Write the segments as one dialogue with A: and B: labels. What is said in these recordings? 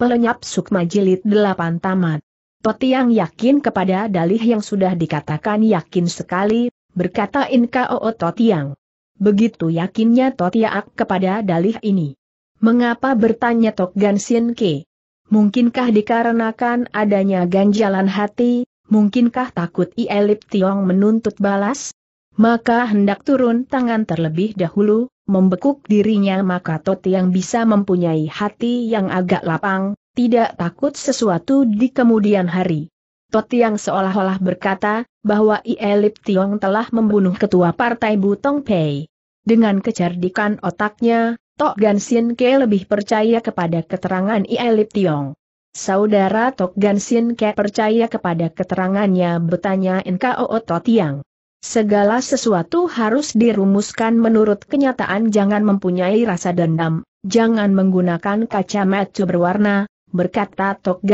A: Pelenyap Sukma Jilid 8 Tamat. yang yakin kepada dalih yang sudah dikatakan yakin sekali, berkata Inka Inkao yang. Begitu yakinnya Totiak kepada dalih ini. Mengapa bertanya Tok Gansin Ke? Mungkinkah dikarenakan adanya ganjalan hati, mungkinkah takut Ielip Tiong menuntut balas? maka hendak turun tangan terlebih dahulu, membekuk dirinya maka Tot yang bisa mempunyai hati yang agak lapang, tidak takut sesuatu di kemudian hari. Tot yang seolah-olah berkata, bahwa Ielip Tiong telah membunuh ketua partai Butong Pei. Dengan kecerdikan otaknya, Tok Gan Sin Ke lebih percaya kepada keterangan Ielip Tiong. Saudara Tok Gan Sin Ke percaya kepada keterangannya bertanya NKO yang. Segala sesuatu harus dirumuskan menurut kenyataan jangan mempunyai rasa dendam, jangan menggunakan kacamata berwarna, berkata Tok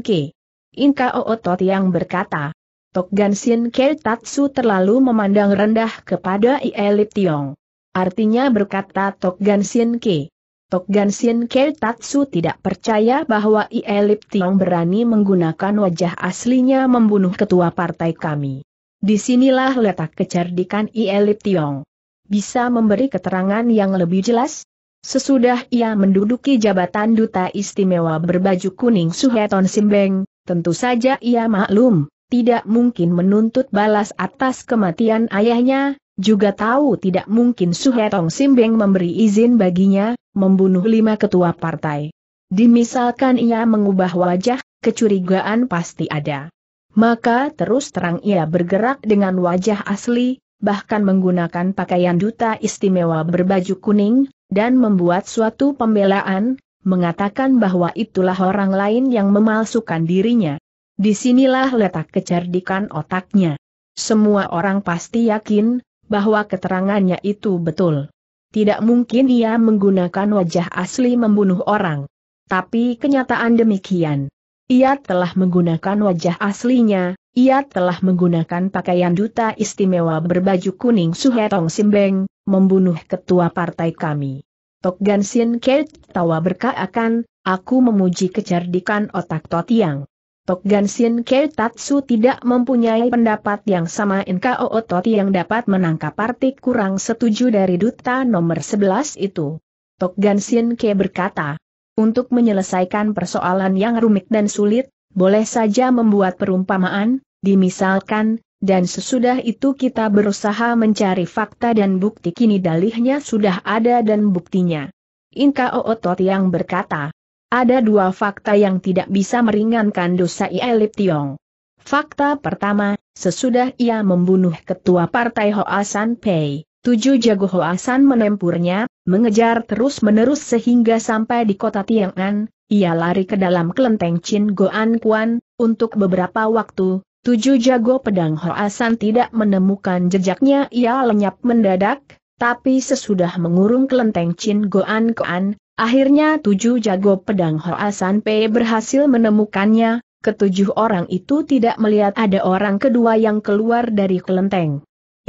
A: Ke. Inka Ootot yang berkata, Tokgan Ke Tatsu terlalu memandang rendah kepada Ielit Tiong. Artinya berkata Tok Shinke. Tokgan Ke Tatsu tidak percaya bahwa Ielit Tiong berani menggunakan wajah aslinya membunuh ketua partai kami. Disinilah letak kecerdikan Ielip Tiong. Bisa memberi keterangan yang lebih jelas? Sesudah ia menduduki jabatan duta istimewa berbaju kuning Suheton Simbeng, tentu saja ia maklum, tidak mungkin menuntut balas atas kematian ayahnya, juga tahu tidak mungkin Suhetong Simbeng memberi izin baginya, membunuh lima ketua partai. Dimisalkan ia mengubah wajah, kecurigaan pasti ada. Maka terus terang ia bergerak dengan wajah asli, bahkan menggunakan pakaian duta istimewa berbaju kuning, dan membuat suatu pembelaan, mengatakan bahwa itulah orang lain yang memalsukan dirinya. Disinilah letak kecerdikan otaknya. Semua orang pasti yakin, bahwa keterangannya itu betul. Tidak mungkin ia menggunakan wajah asli membunuh orang. Tapi kenyataan demikian. Ia telah menggunakan wajah aslinya, ia telah menggunakan pakaian duta istimewa berbaju kuning Suhetong Simbeng, membunuh ketua partai kami. Tok Gansin Kei tawa berkaakan, aku memuji kecerdikan otak Totiang. Tok Gansin Kei Tatsu tidak mempunyai pendapat yang sama NKO Totiang dapat menangkap partik kurang setuju dari duta nomor 11 itu. Tok Gansin Kei berkata, untuk menyelesaikan persoalan yang rumit dan sulit, boleh saja membuat perumpamaan, dimisalkan, dan sesudah itu kita berusaha mencari fakta dan bukti kini dalihnya sudah ada dan buktinya. Inka Ootot yang berkata, ada dua fakta yang tidak bisa meringankan dosa Ielip Tiong. Fakta pertama, sesudah ia membunuh ketua partai Hoasan Pei, Tujuh jago Hoasan menempurnya, mengejar terus-menerus sehingga sampai di kota Tiang'an, ia lari ke dalam kelenteng Chin Goan Kuan, untuk beberapa waktu, tujuh jago pedang Hoasan tidak menemukan jejaknya ia lenyap mendadak, tapi sesudah mengurung kelenteng Chin Goan Kuan, akhirnya tujuh jago pedang Hoasan P berhasil menemukannya, ketujuh orang itu tidak melihat ada orang kedua yang keluar dari kelenteng.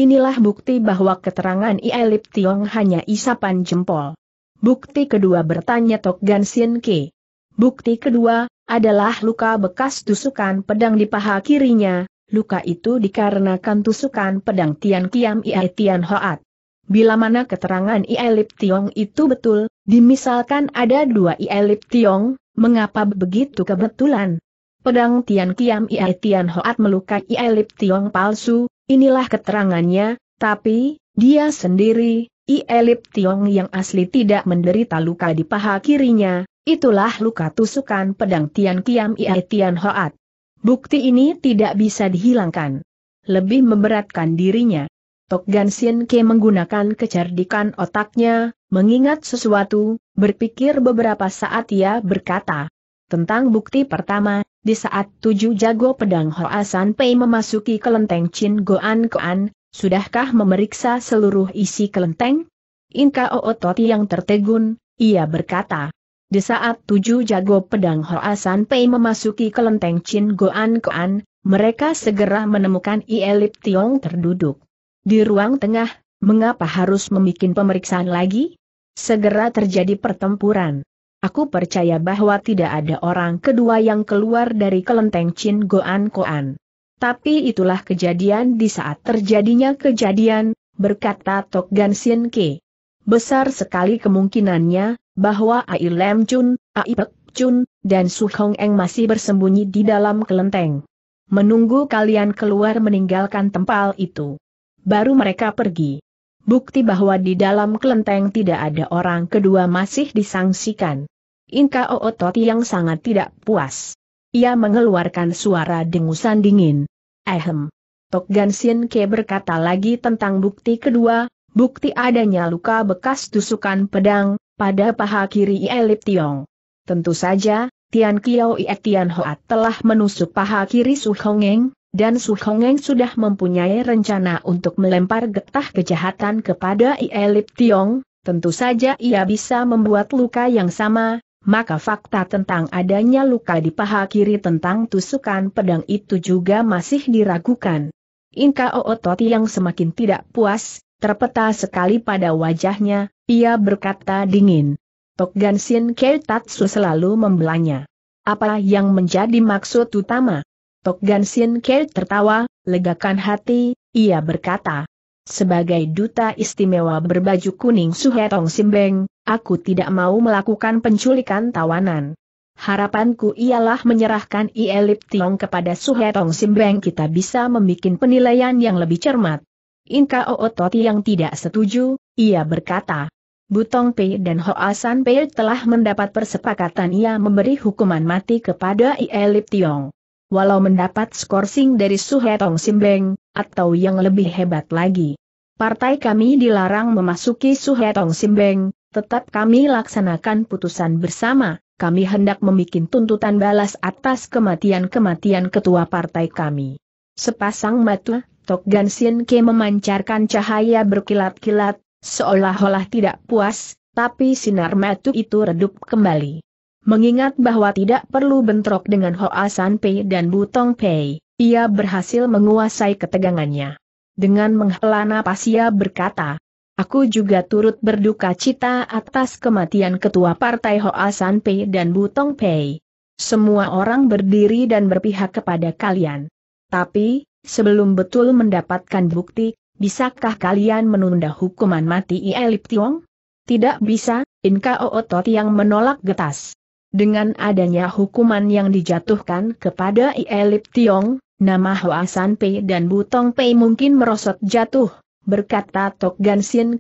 A: Inilah bukti bahwa keterangan Ielip Tiong hanya isapan jempol. Bukti kedua bertanya Tok Gan Sien Ke. Bukti kedua, adalah luka bekas tusukan pedang di paha kirinya, luka itu dikarenakan tusukan pedang Tian Kiam Iai e Tian Hoat. Bila mana keterangan Ielip Tiong itu betul, dimisalkan ada dua Ielip Tiong, mengapa begitu kebetulan? Pedang Tian Kiam Iai e Tian Hoat melukai Ielip Tiong palsu, Inilah keterangannya, tapi, dia sendiri, Ielip Tiong yang asli tidak menderita luka di paha kirinya, itulah luka tusukan pedang Tian Kiam Ie Tian Hoat. Bukti ini tidak bisa dihilangkan. Lebih memberatkan dirinya. Tok Gan Sien Ke menggunakan kecerdikan otaknya, mengingat sesuatu, berpikir beberapa saat ia berkata. Tentang bukti pertama, di saat tujuh jago pedang Hoasan Pei memasuki kelenteng Chin Goan Koan, sudahkah memeriksa seluruh isi kelenteng? Inka Oototi yang tertegun, ia berkata. Di saat tujuh jago pedang Hoasan Pei memasuki kelenteng Chin Goan Koan, mereka segera menemukan Ielip Tiong terduduk. Di ruang tengah, mengapa harus membuat pemeriksaan lagi? Segera terjadi pertempuran. Aku percaya bahwa tidak ada orang kedua yang keluar dari kelenteng Chin Goan Koan. Tapi itulah kejadian di saat terjadinya kejadian, berkata Tok Gan Sin Ke. Besar sekali kemungkinannya, bahwa Ai Lem Chun, Ai Pek Chun, dan Su Hong Eng masih bersembunyi di dalam kelenteng. Menunggu kalian keluar meninggalkan tempal itu. Baru mereka pergi bukti bahwa di dalam kelenteng tidak ada orang kedua masih disangsikan. Inka Ootot yang sangat tidak puas. Ia mengeluarkan suara dengusan dingin. Ehem. Tok Gansin Ke berkata lagi tentang bukti kedua, bukti adanya luka bekas tusukan pedang, pada paha kiri Elip Tiong. Tentu saja, Tian Kiao Ie Tian Hoat telah menusuk paha kiri Su Hongeng, dan Su Hongeng sudah mempunyai rencana untuk melempar getah kejahatan kepada Ielip Tiong, tentu saja ia bisa membuat luka yang sama, maka fakta tentang adanya luka di paha kiri tentang tusukan pedang itu juga masih diragukan. Inka Ootot yang semakin tidak puas, terpeta sekali pada wajahnya, ia berkata dingin. Tok Gansin Keitatsu selalu membelanya. Apa yang menjadi maksud utama? Tok Gan Sin Ke tertawa, legakan hati, ia berkata. Sebagai duta istimewa berbaju kuning Suhetong Simbeng, aku tidak mau melakukan penculikan tawanan. Harapanku ialah menyerahkan Ielip Tiong kepada Suhetong Simbeng kita bisa membuat penilaian yang lebih cermat. Inka Oototi yang tidak setuju, ia berkata. Butong Pei dan Hoasan Pei telah mendapat persepakatan ia memberi hukuman mati kepada Ielip Tiong walau mendapat skorsing dari Suhetong Simbeng, atau yang lebih hebat lagi. Partai kami dilarang memasuki Suhetong Simbeng, tetap kami laksanakan putusan bersama, kami hendak membuat tuntutan balas atas kematian-kematian ketua partai kami. Sepasang mata, Tok Gan Sien Ke memancarkan cahaya berkilat-kilat, seolah-olah tidak puas, tapi sinar matu itu redup kembali. Mengingat bahwa tidak perlu bentrok dengan Hoa San Pei dan Butong Pei, ia berhasil menguasai ketegangannya. Dengan menghela napas ia berkata, Aku juga turut berduka cita atas kematian Ketua Partai Hoa San Pei dan Butong Pei. Semua orang berdiri dan berpihak kepada kalian. Tapi, sebelum betul mendapatkan bukti, bisakah kalian menunda hukuman mati Ielip Tiong? Tidak bisa, Inka Ootot yang menolak getas. Dengan adanya hukuman yang dijatuhkan kepada Ielip Tiong, nama Hoasan Pei dan Butong Pei mungkin merosot jatuh, berkata Tok Gan Sin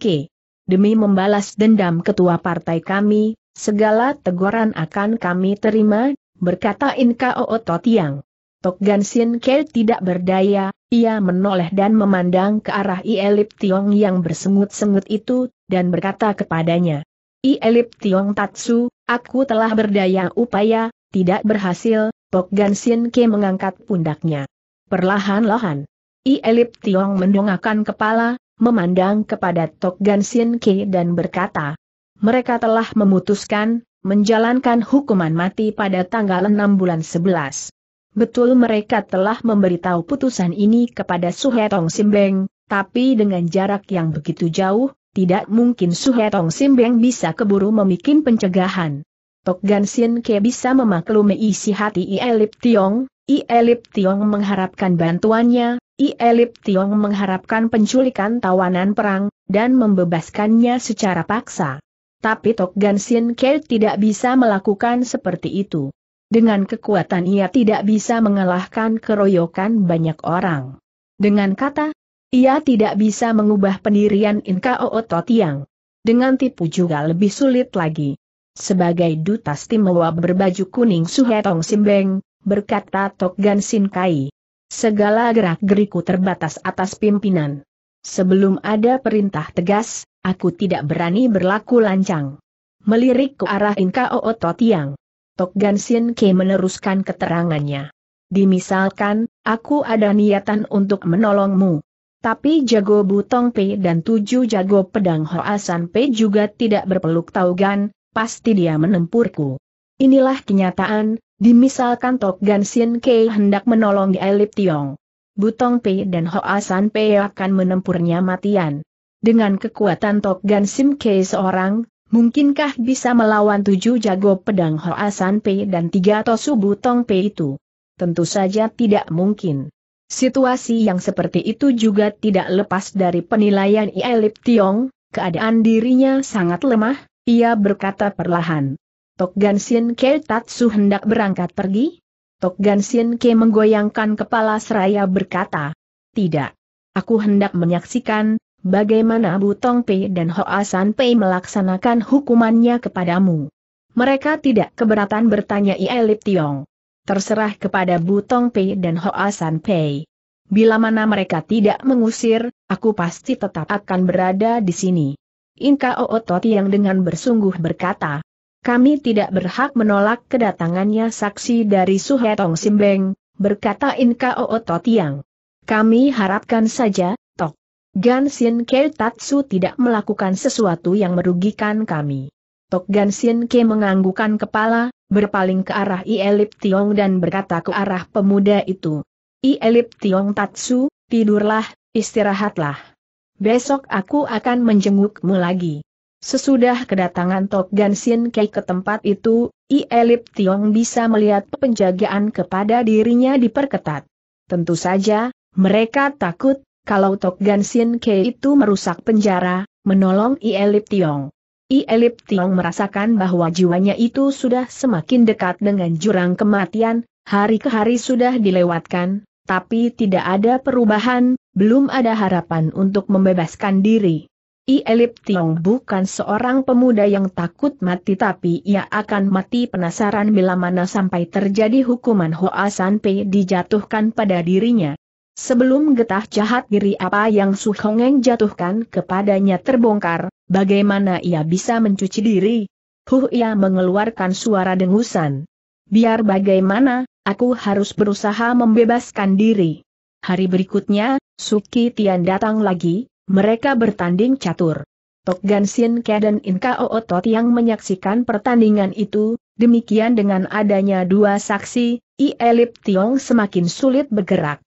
A: Demi membalas dendam ketua partai kami, segala teguran akan kami terima, berkata Inka Ooto Tiang. Tok Gan Sin tidak berdaya, ia menoleh dan memandang ke arah Ielip Tiong yang bersengut-sengut itu, dan berkata kepadanya. Ielip Tiong Tatsu, Aku telah berdaya upaya, tidak berhasil, Pok Gan Ke mengangkat pundaknya. Perlahan-lahan. I Elip Tiong mendongakkan kepala, memandang kepada Tok Gan Ke dan berkata, mereka telah memutuskan, menjalankan hukuman mati pada tanggal 6 bulan 11. Betul mereka telah memberitahu putusan ini kepada Suhetong Simbeng, tapi dengan jarak yang begitu jauh, tidak mungkin Suhetong Simbeng bisa keburu memikin pencegahan. Tok Gan Sin Ke bisa memaklumi isi hati Ielip Tiong, Ielip Tiong mengharapkan bantuannya, Ielip Tiong mengharapkan penculikan tawanan perang, dan membebaskannya secara paksa. Tapi Tok Gan Sin Ke tidak bisa melakukan seperti itu. Dengan kekuatan ia tidak bisa mengalahkan keroyokan banyak orang. Dengan kata, ia tidak bisa mengubah pendirian Inka Ooto Tiang. Dengan tipu juga lebih sulit lagi. Sebagai duta Timewa berbaju kuning Suhetong Simbeng, berkata Tok Gan Sin Kai. Segala gerak-geriku terbatas atas pimpinan. Sebelum ada perintah tegas, aku tidak berani berlaku lancang. Melirik ke arah Inka Ooto Tiang. Sin Kai meneruskan keterangannya. Dimisalkan, aku ada niatan untuk menolongmu. Tapi jago Butong P dan tujuh jago pedang Hoasan P juga tidak berpeluk taugan, pasti dia menempurku. Inilah kenyataan, dimisalkan Tok Gan Sin Kei hendak menolong Elip Tiong. Butong P dan Hoasan P akan menempurnya matian. Dengan kekuatan Tok Gan Sim Kei seorang, mungkinkah bisa melawan tujuh jago pedang Hoasan P dan tiga Tosu Butong P itu? Tentu saja tidak mungkin. Situasi yang seperti itu juga tidak lepas dari penilaian Ielip Tiong, keadaan dirinya sangat lemah, ia berkata perlahan. Tok Gansin Ke Tatsu hendak berangkat pergi? Tok Gansin Ke menggoyangkan kepala seraya berkata, Tidak. Aku hendak menyaksikan, bagaimana Butong Pei dan Hoasan Pei melaksanakan hukumannya kepadamu. Mereka tidak keberatan bertanya Ielip Tiong terserah kepada Butong Pei dan Hoa San Pei. Bila mana mereka tidak mengusir, aku pasti tetap akan berada di sini. Inka Ootot yang dengan bersungguh berkata, kami tidak berhak menolak kedatangannya saksi dari Suhetong Simbeng, berkata Inka Ootot yang. Kami harapkan saja, Tok. Gansin Ke Tatsu tidak melakukan sesuatu yang merugikan kami. Tok Gansin Ke menganggukan kepala, berpaling ke arah Ielip Tiong dan berkata ke arah pemuda itu. Ielip Tiong Tatsu, tidurlah, istirahatlah. Besok aku akan menjengukmu lagi. Sesudah kedatangan Tok Gansin Kei ke tempat itu, Ielip Tiong bisa melihat penjagaan kepada dirinya diperketat. Tentu saja, mereka takut, kalau Tok Gansin Kei itu merusak penjara, menolong Ielip Tiong. I Elip Tiong merasakan bahwa jiwanya itu sudah semakin dekat dengan jurang kematian, hari ke hari sudah dilewatkan, tapi tidak ada perubahan, belum ada harapan untuk membebaskan diri. I Elip Tiong bukan seorang pemuda yang takut mati tapi ia akan mati penasaran bila mana sampai terjadi hukuman Hoa San Pei dijatuhkan pada dirinya. Sebelum getah jahat diri apa yang Su Hongeng jatuhkan kepadanya terbongkar, Bagaimana ia bisa mencuci diri? Huh ia mengeluarkan suara dengusan. Biar bagaimana, aku harus berusaha membebaskan diri. Hari berikutnya, Suki Tian datang lagi, mereka bertanding catur. Tok Gan Sin Ke dan Kao Otot yang menyaksikan pertandingan itu, demikian dengan adanya dua saksi, I Elip Tiong semakin sulit bergerak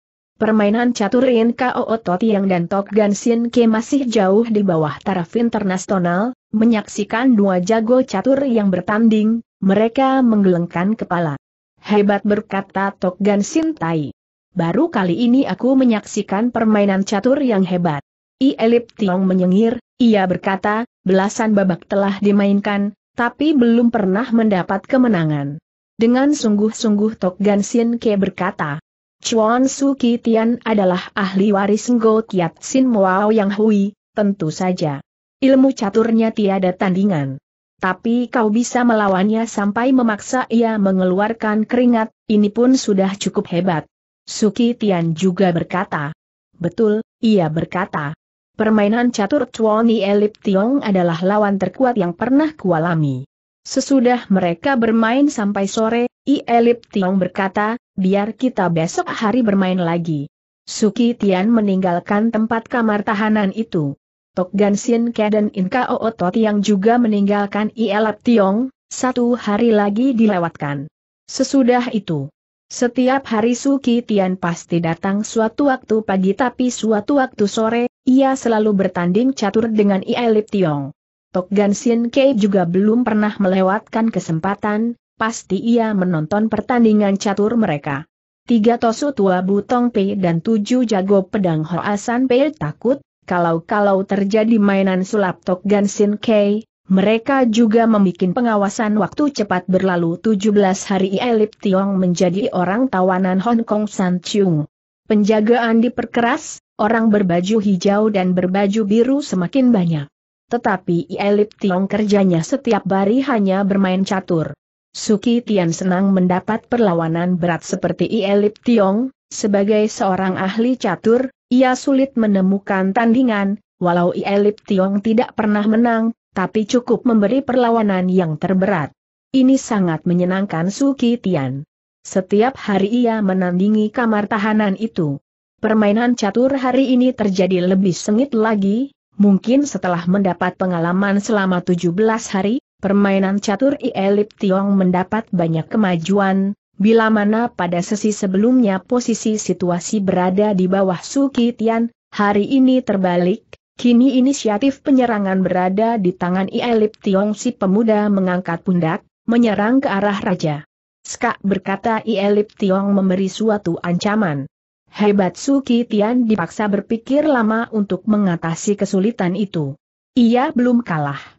A: permainan catur NKO yang dan Sin Ke masih jauh di bawah taraf internasional, menyaksikan dua jago catur yang bertanding, mereka menggelengkan kepala. Hebat berkata Sin Tai. Baru kali ini aku menyaksikan permainan catur yang hebat. I Elip Tiong menyengir, ia berkata, belasan babak telah dimainkan, tapi belum pernah mendapat kemenangan. Dengan sungguh-sungguh Sin Ke berkata, Chuan Su Tian adalah ahli waris Ngo Kiat Sin Moao Yang Hui, tentu saja. Ilmu caturnya tiada tandingan. Tapi kau bisa melawannya sampai memaksa ia mengeluarkan keringat, ini pun sudah cukup hebat. Su Tian juga berkata. Betul, ia berkata. Permainan catur Chuan Yi Elip Tiong adalah lawan terkuat yang pernah kualami. Sesudah mereka bermain sampai sore, I Elip Tiong berkata, biar kita besok hari bermain lagi. Suki Tian meninggalkan tempat kamar tahanan itu. Tok Gan Sin Ke dan Inka Ootot yang juga meninggalkan Ielap Tiong, satu hari lagi dilewatkan. Sesudah itu, setiap hari Suki Tian pasti datang suatu waktu pagi tapi suatu waktu sore, ia selalu bertanding catur dengan Ielap Tiong. Tok Gan Sin Ke juga belum pernah melewatkan kesempatan, pasti ia menonton pertandingan catur mereka. Tiga tosu tua Butong Pei dan tujuh jago pedang Hoasan Pei takut, kalau-kalau terjadi mainan sulap Tok Gansin Kei, mereka juga membuat pengawasan waktu cepat berlalu 17 hari Elip Tiong menjadi orang tawanan Hong Kong San Chung. Penjagaan diperkeras, orang berbaju hijau dan berbaju biru semakin banyak. Tetapi Elip Tiong kerjanya setiap hari hanya bermain catur. Suki Tian senang mendapat perlawanan berat seperti Ielip Tiong, sebagai seorang ahli catur, ia sulit menemukan tandingan, walau Ielip Tiong tidak pernah menang, tapi cukup memberi perlawanan yang terberat. Ini sangat menyenangkan Suki Tian. Setiap hari ia menandingi kamar tahanan itu. Permainan catur hari ini terjadi lebih sengit lagi, mungkin setelah mendapat pengalaman selama 17 hari, permainan catur Ielip Tiong mendapat banyak kemajuan, bila mana pada sesi sebelumnya posisi situasi berada di bawah Su Tian, hari ini terbalik, kini inisiatif penyerangan berada di tangan Ielip Tiong si pemuda mengangkat pundak, menyerang ke arah raja. Skak berkata Ielip Tiong memberi suatu ancaman. Hebat Su Tian dipaksa berpikir lama untuk mengatasi kesulitan itu. Ia belum kalah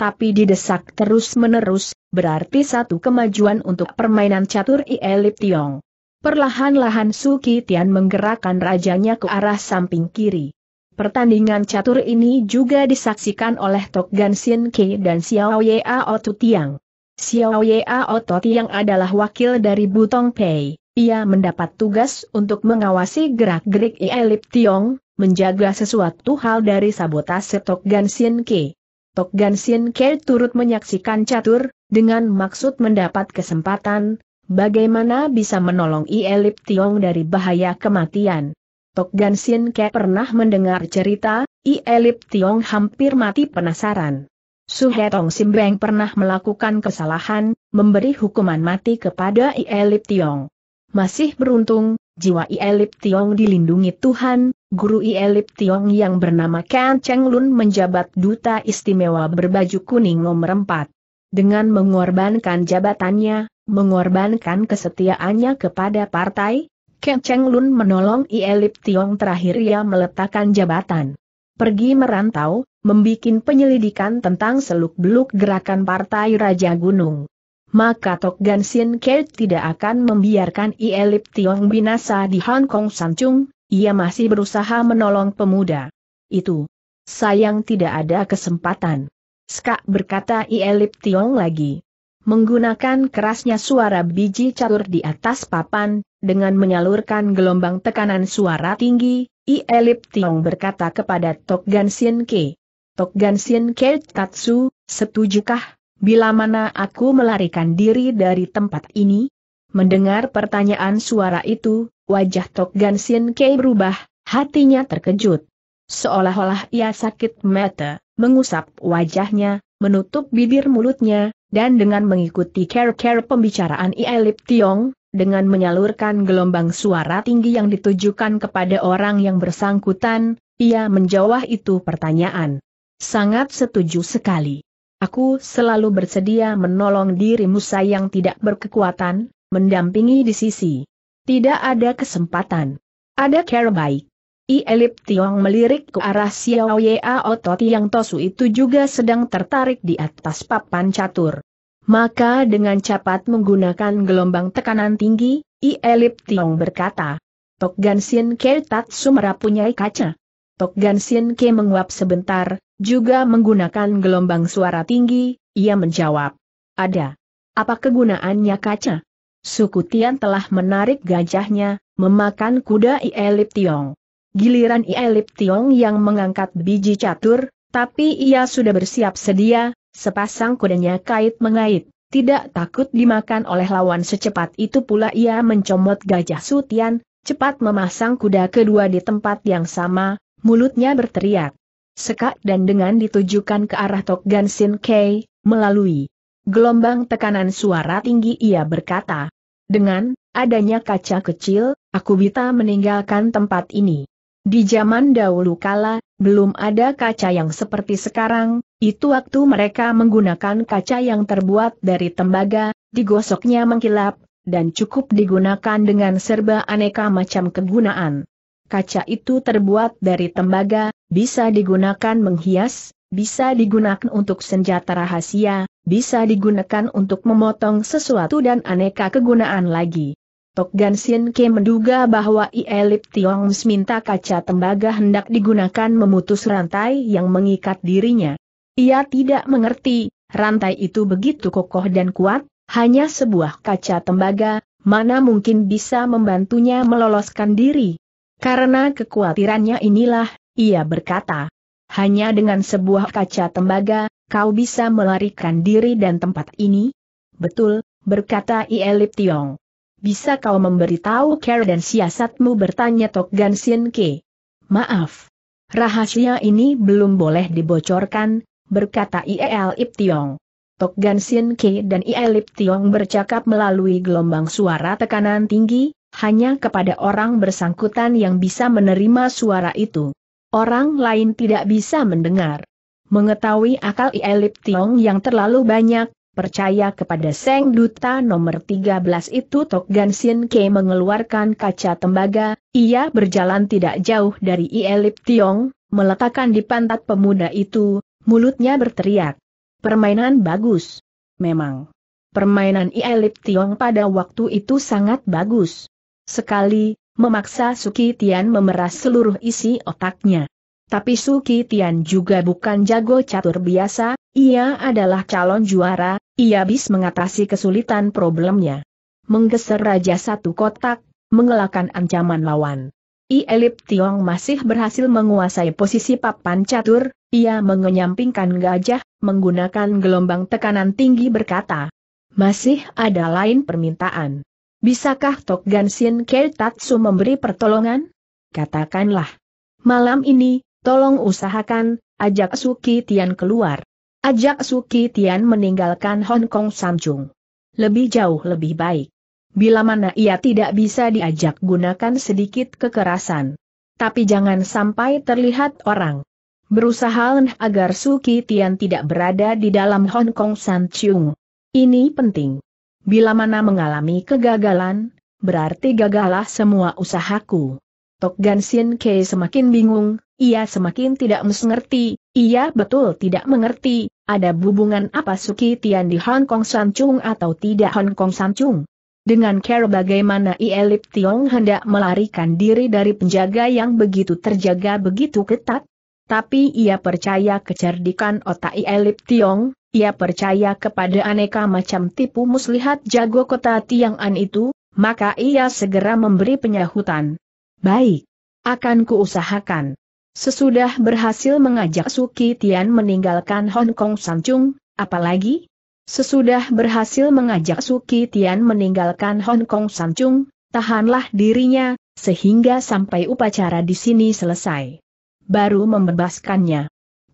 A: tapi didesak terus-menerus, berarti satu kemajuan untuk permainan catur ielip Tiong. Perlahan-lahan Suki Tian menggerakkan rajanya ke arah samping kiri. Pertandingan catur ini juga disaksikan oleh Tok Gan Sin Ke dan Xiao Ye Otu Tiang. Xiao Ye Otu Tiang adalah wakil dari Butong Pei. Ia mendapat tugas untuk mengawasi gerak-gerik ielip Tiong, menjaga sesuatu hal dari sabotase Tok Gan Sin Ke. Tok Gan Sin Ke turut menyaksikan catur, dengan maksud mendapat kesempatan, bagaimana bisa menolong Ielip Tiong dari bahaya kematian. Tok Gan Sin Ke pernah mendengar cerita, Ielip Tiong hampir mati penasaran. Suhetong Simbeng pernah melakukan kesalahan, memberi hukuman mati kepada Ielip Tiong. Masih beruntung, jiwa Ielip Tiong dilindungi Tuhan, guru Ielip Tiong yang bernama Kang Cheng Lun menjabat duta istimewa berbaju kuning nomor 4. Dengan mengorbankan jabatannya, mengorbankan kesetiaannya kepada partai, Kang Cheng Lun menolong Ielip Tiong terakhir ia meletakkan jabatan. Pergi merantau, membuat penyelidikan tentang seluk-beluk gerakan partai Raja Gunung maka Tok Gan Sin tidak akan membiarkan Ielip Tiong binasa di Hong Kong Sanchung, ia masih berusaha menolong pemuda. Itu. Sayang tidak ada kesempatan. Skak berkata Ielip Tiong lagi. Menggunakan kerasnya suara biji catur di atas papan, dengan menyalurkan gelombang tekanan suara tinggi, Ielip Tiong berkata kepada Tok Gan Sin Ke. Tok Gan Sin Ke Tatsu, setujukah? Bila mana aku melarikan diri dari tempat ini? Mendengar pertanyaan suara itu, wajah Tok Gansin Kei berubah, hatinya terkejut. Seolah-olah ia sakit mata, mengusap wajahnya, menutup bibir mulutnya, dan dengan mengikuti care-care pembicaraan Ielip Tiong, dengan menyalurkan gelombang suara tinggi yang ditujukan kepada orang yang bersangkutan, ia menjawab itu pertanyaan. Sangat setuju sekali. Aku selalu bersedia menolong dirimu sayang tidak berkekuatan, mendampingi di sisi. Tidak ada kesempatan. Ada care baik. I Elip Tiong melirik ke arah Xiao Ya Oto Tiang Tosu itu juga sedang tertarik di atas papan catur. Maka dengan cepat menggunakan gelombang tekanan tinggi, I Elip Tiong berkata, Tok Gansin Ke Tatsu merapunyai kaca. Tok Gansin Ke menguap sebentar, juga menggunakan gelombang suara tinggi, ia menjawab. Ada. Apa kegunaannya kaca? Suku Tian telah menarik gajahnya, memakan kuda Ielip Tiong. Giliran Ielip Tiong yang mengangkat biji catur, tapi ia sudah bersiap sedia, sepasang kudanya kait mengait. Tidak takut dimakan oleh lawan secepat itu pula ia mencomot gajah Sutian, cepat memasang kuda kedua di tempat yang sama, mulutnya berteriak. Sekak dan dengan ditujukan ke arah Tok Sin Kei, melalui gelombang tekanan suara tinggi ia berkata. Dengan adanya kaca kecil, aku bisa meninggalkan tempat ini. Di zaman dahulu kala, belum ada kaca yang seperti sekarang, itu waktu mereka menggunakan kaca yang terbuat dari tembaga, digosoknya mengkilap, dan cukup digunakan dengan serba aneka macam kegunaan. Kaca itu terbuat dari tembaga, bisa digunakan menghias, bisa digunakan untuk senjata rahasia, bisa digunakan untuk memotong sesuatu dan aneka kegunaan lagi. Tok Gan Ke menduga bahwa Ielip Tiong minta kaca tembaga hendak digunakan memutus rantai yang mengikat dirinya. Ia tidak mengerti, rantai itu begitu kokoh dan kuat, hanya sebuah kaca tembaga, mana mungkin bisa membantunya meloloskan diri. Karena kekhawatirannya inilah, ia berkata, hanya dengan sebuah kaca tembaga, kau bisa melarikan diri dan tempat ini? Betul, berkata Ielip Tiong. Bisa kau memberitahu care dan siasatmu bertanya Tok Gan Sien Ke. Maaf. Rahasia ini belum boleh dibocorkan, berkata Ielip Tiong. Tok Gan Sien Ke dan Ielip Tiong bercakap melalui gelombang suara tekanan tinggi, hanya kepada orang bersangkutan yang bisa menerima suara itu. Orang lain tidak bisa mendengar. Mengetahui akal ielip Tiong yang terlalu banyak, percaya kepada Seng Duta nomor 13 itu Tok gan Gansin Ke mengeluarkan kaca tembaga, ia berjalan tidak jauh dari ielip Tiong, meletakkan di pantat pemuda itu, mulutnya berteriak. Permainan bagus. Memang. Permainan Ielip Tiong pada waktu itu sangat bagus sekali, memaksa Suki Tian memeras seluruh isi otaknya. Tapi Suki Tian juga bukan jago catur biasa, ia adalah calon juara, ia bis mengatasi kesulitan problemnya. Menggeser Raja satu kotak, mengelakkan ancaman lawan. I Elip Tiong masih berhasil menguasai posisi papan catur, ia mengenyampingkan gajah, menggunakan gelombang tekanan tinggi berkata. Masih ada lain permintaan. Bisakah Tok Gansin Keltatsu memberi pertolongan? Katakanlah. Malam ini, tolong usahakan, ajak Suki Tian keluar. Ajak Suki Tian meninggalkan Hong Kong Samsung. Lebih jauh lebih baik. Bila mana ia tidak bisa diajak gunakan sedikit kekerasan. Tapi jangan sampai terlihat orang. Berusaha agar Suki Tian tidak berada di dalam Hong Kong Samsung. Ini penting. Bila mana mengalami kegagalan, berarti gagalah semua usahaku. Tok Gansin ke semakin bingung, ia semakin tidak mengerti, ia betul tidak mengerti, ada hubungan apa Suki Tian di Hong Kong San Sancung atau tidak Hong Kong San Sancung. Dengan care bagaimana Ielip Tiong hendak melarikan diri dari penjaga yang begitu terjaga begitu ketat, tapi ia percaya kecerdikan otak Ielip Tiong, ia percaya kepada aneka macam tipu muslihat jago kota Tiang'an itu, maka ia segera memberi penyahutan. Baik. Akan kuusahakan. Sesudah berhasil mengajak Suki Tian meninggalkan Hong Kong Sanchung, apalagi? Sesudah berhasil mengajak Suki Tian meninggalkan Hong Kong Sanchung, tahanlah dirinya, sehingga sampai upacara di sini selesai. Baru membebaskannya.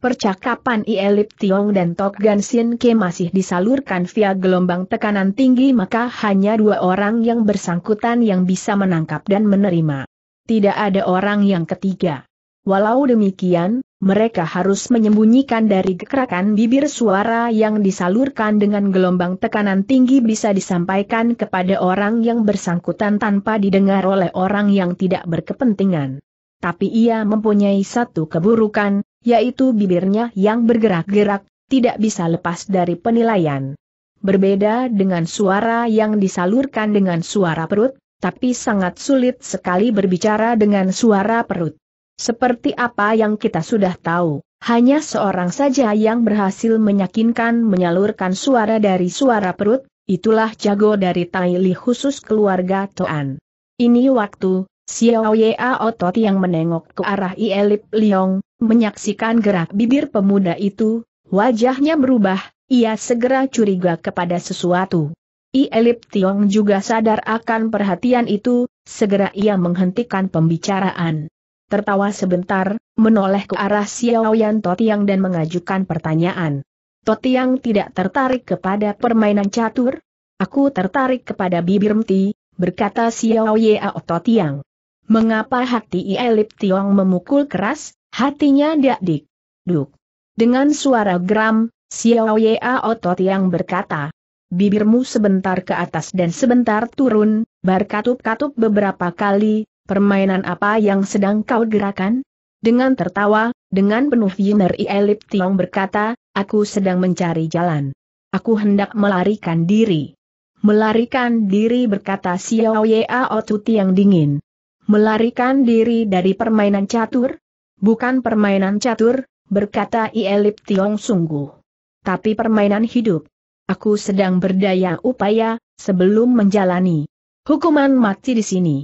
A: Percakapan Ielip Tiong dan Tok Gan Sin Ke masih disalurkan via gelombang tekanan tinggi maka hanya dua orang yang bersangkutan yang bisa menangkap dan menerima. Tidak ada orang yang ketiga. Walau demikian, mereka harus menyembunyikan dari gerakan bibir suara yang disalurkan dengan gelombang tekanan tinggi bisa disampaikan kepada orang yang bersangkutan tanpa didengar oleh orang yang tidak berkepentingan. Tapi ia mempunyai satu keburukan, yaitu bibirnya yang bergerak-gerak, tidak bisa lepas dari penilaian. Berbeda dengan suara yang disalurkan dengan suara perut, tapi sangat sulit sekali berbicara dengan suara perut. Seperti apa yang kita sudah tahu, hanya seorang saja yang berhasil menyakinkan menyalurkan suara dari suara perut, itulah jago dari Li khusus keluarga Toan. Ini waktu, Xiao Yao Otot yang menengok ke arah Ielip Liong, Menyaksikan gerak bibir pemuda itu, wajahnya berubah, ia segera curiga kepada sesuatu. I Elip Tiong juga sadar akan perhatian itu, segera ia menghentikan pembicaraan. Tertawa sebentar, menoleh ke arah Xiao Xiaoyan Totiang dan mengajukan pertanyaan. Totiang tidak tertarik kepada permainan catur? Aku tertarik kepada bibir mti, berkata Xiao Yao Totiang. Mengapa hati Ielip Tiong memukul keras? Hatinya dik. Duk. Dengan suara geram, Xiao Ya otot yang berkata. Bibirmu sebentar ke atas dan sebentar turun, berkatup-katup beberapa kali, permainan apa yang sedang kau gerakan? Dengan tertawa, dengan penuh yimer Elip Tiong berkata, aku sedang mencari jalan. Aku hendak melarikan diri. Melarikan diri berkata Xiao Ya otot yang dingin. Melarikan diri dari permainan catur? Bukan permainan catur, berkata Ielip Tiong sungguh. Tapi permainan hidup. Aku sedang berdaya upaya, sebelum menjalani hukuman mati di sini.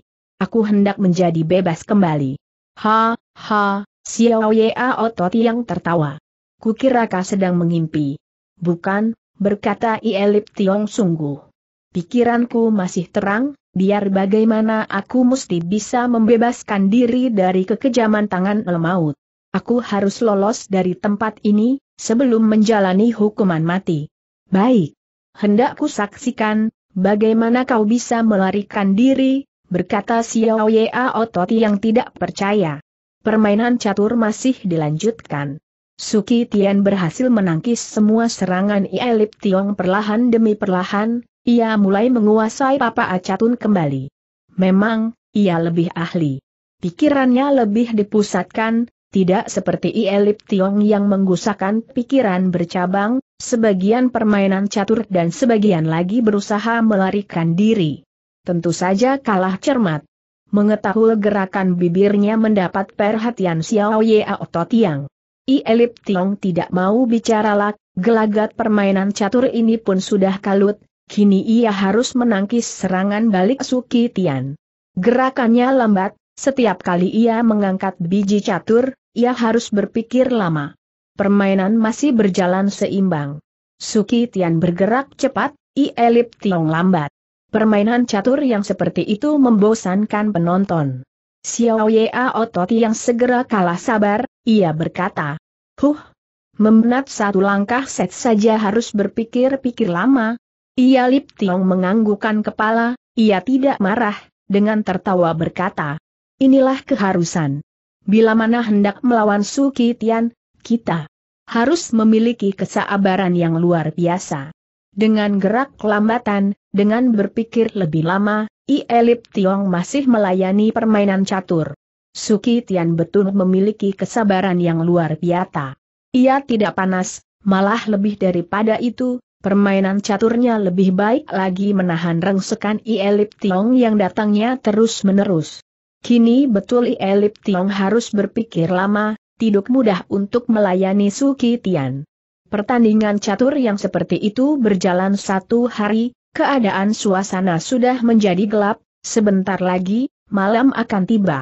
A: Aku hendak menjadi bebas kembali. Ha, ha, Xiao Yea otot yang tertawa. Kukira kau sedang mengimpi. Bukan, berkata Ielip Tiong sungguh. Pikiranku masih terang, biar bagaimana aku mesti bisa membebaskan diri dari kekejaman tangan lemaut. Aku harus lolos dari tempat ini, sebelum menjalani hukuman mati. Baik. Hendakku saksikan, bagaimana kau bisa melarikan diri, berkata Xiao Ya Ototi yang tidak percaya. Permainan catur masih dilanjutkan. Suki Tian berhasil menangkis semua serangan Ielip Tiong perlahan demi perlahan, ia mulai menguasai Papa Acatun kembali. Memang, ia lebih ahli. Pikirannya lebih dipusatkan, tidak seperti Ielip Tiong yang menggusakan pikiran bercabang, sebagian permainan catur dan sebagian lagi berusaha melarikan diri. Tentu saja kalah cermat. Mengetahui gerakan bibirnya mendapat perhatian Xiao Ye Totiang. Ielip Tiong tidak mau bicara lak, gelagat permainan catur ini pun sudah kalut, kini ia harus menangkis serangan balik Suki Tian. Gerakannya lambat, setiap kali ia mengangkat biji catur, ia harus berpikir lama. Permainan masih berjalan seimbang. Suki Tian bergerak cepat, I Elip Tiong lambat. Permainan catur yang seperti itu membosankan penonton. Xiao Ya Otot yang segera kalah sabar, ia berkata. Huh, Membenat satu langkah set saja harus berpikir-pikir lama, ia Lip Tiong menganggukan kepala, ia tidak marah, dengan tertawa berkata, inilah keharusan. Bila mana hendak melawan Su Kitian, kita harus memiliki kesabaran yang luar biasa. Dengan gerak kelambatan, dengan berpikir lebih lama, Ia Lip Tiong masih melayani permainan catur. Suki Tian betul memiliki kesabaran yang luar biasa. Ia tidak panas, malah lebih daripada itu, Permainan caturnya lebih baik lagi menahan rengsekan Ielip Tiong yang datangnya terus-menerus. Kini betul Ielip Tiong harus berpikir lama, tidak mudah untuk melayani Suki Tian. Pertandingan catur yang seperti itu berjalan satu hari, keadaan suasana sudah menjadi gelap, sebentar lagi, malam akan tiba.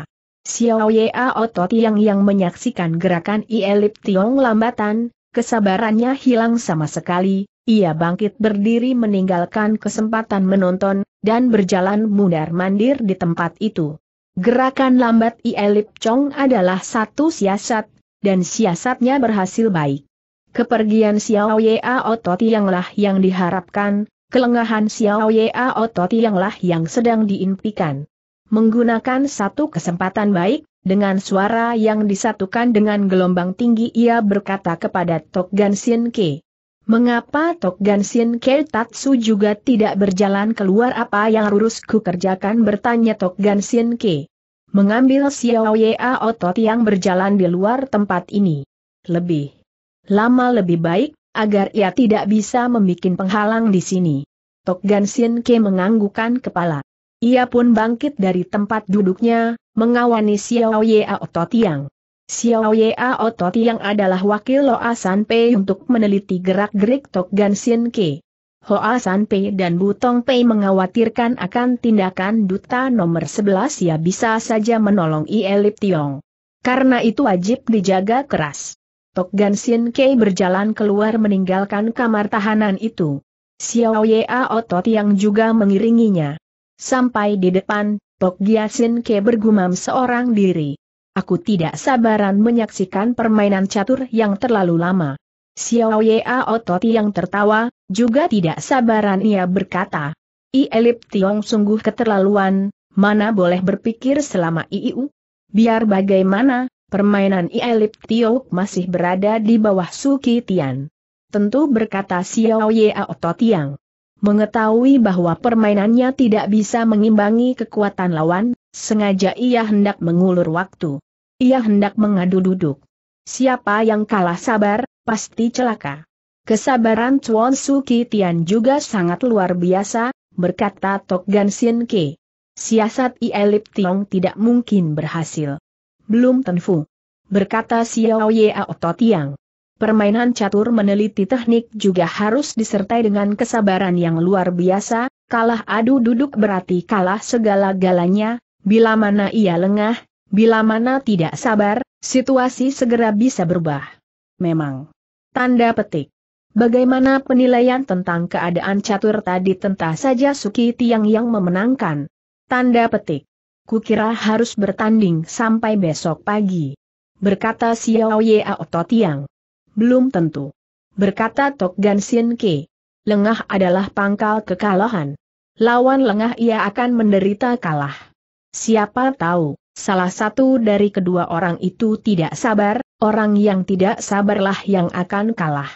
A: Xiao Ya Otot yang yang menyaksikan gerakan Ielip Tiong lambatan, kesabarannya hilang sama sekali, ia bangkit berdiri meninggalkan kesempatan menonton, dan berjalan mundar-mandir di tempat itu. Gerakan lambat Ielip Chong adalah satu siasat, dan siasatnya berhasil baik. Kepergian Xiao Ya Otot yanglah yang diharapkan, kelengahan Xiao Ya Otot yanglah yang sedang diimpikan. Menggunakan satu kesempatan baik, dengan suara yang disatukan dengan gelombang tinggi ia berkata kepada Tok Gan Sien Ke. Mengapa Tok Gansin Keitatsu juga tidak berjalan keluar apa yang harus ku kerjakan bertanya Tok Gansin Ke. Mengambil Xiao Ya otot yang berjalan di luar tempat ini. Lebih lama lebih baik, agar ia tidak bisa membuat penghalang di sini. Tok Gansin Ke menganggukan kepala. Ia pun bangkit dari tempat duduknya, mengawani Xiao Ya otot yang Xiao Ya Otot yang adalah wakil Lo Asan Pei untuk meneliti gerak-gerik Tok Gan Sien Ke. Ho Asan Pei dan Butong Pei mengkhawatirkan akan tindakan duta nomor 11 ya bisa saja menolong Ielip Tiong. Karena itu wajib dijaga keras. Tok Gan Sien Kei berjalan keluar meninggalkan kamar tahanan itu. Xiao Ya Otot yang juga mengiringinya. Sampai di depan, Tok Gia Sien Kei bergumam seorang diri. Aku tidak sabaran menyaksikan permainan catur yang terlalu lama. Xiao Yea Otot yang tertawa, juga tidak sabaran ia berkata. I Elip Tiong sungguh keterlaluan, mana boleh berpikir selama IIU? Biar bagaimana, permainan I Elip Tiong masih berada di bawah Suki Tian. Tentu berkata Xiao Yea Otot yang mengetahui bahwa permainannya tidak bisa mengimbangi kekuatan lawan, Sengaja ia hendak mengulur waktu. Ia hendak mengadu duduk. Siapa yang kalah sabar, pasti celaka. Kesabaran Chuan Suki Tian juga sangat luar biasa, berkata Tok Gan Sien Ke. Siasat Ielip Tiong tidak mungkin berhasil. Belum tentu. Berkata Xiao Yea To Tiang. Permainan catur meneliti teknik juga harus disertai dengan kesabaran yang luar biasa, kalah adu duduk berarti kalah segala-galanya, bila mana ia lengah, bila mana tidak sabar, situasi segera bisa berubah. Memang. Tanda petik. Bagaimana penilaian tentang keadaan catur tadi tentang saja Suki Tiang yang memenangkan? Tanda petik. Kukira harus bertanding sampai besok pagi. Berkata Xiao Yea Oto Tiang. Belum tentu. Berkata Tok Gan Sien Ke. Lengah adalah pangkal kekalahan. Lawan lengah ia akan menderita kalah. Siapa tahu, salah satu dari kedua orang itu tidak sabar, orang yang tidak sabarlah yang akan kalah.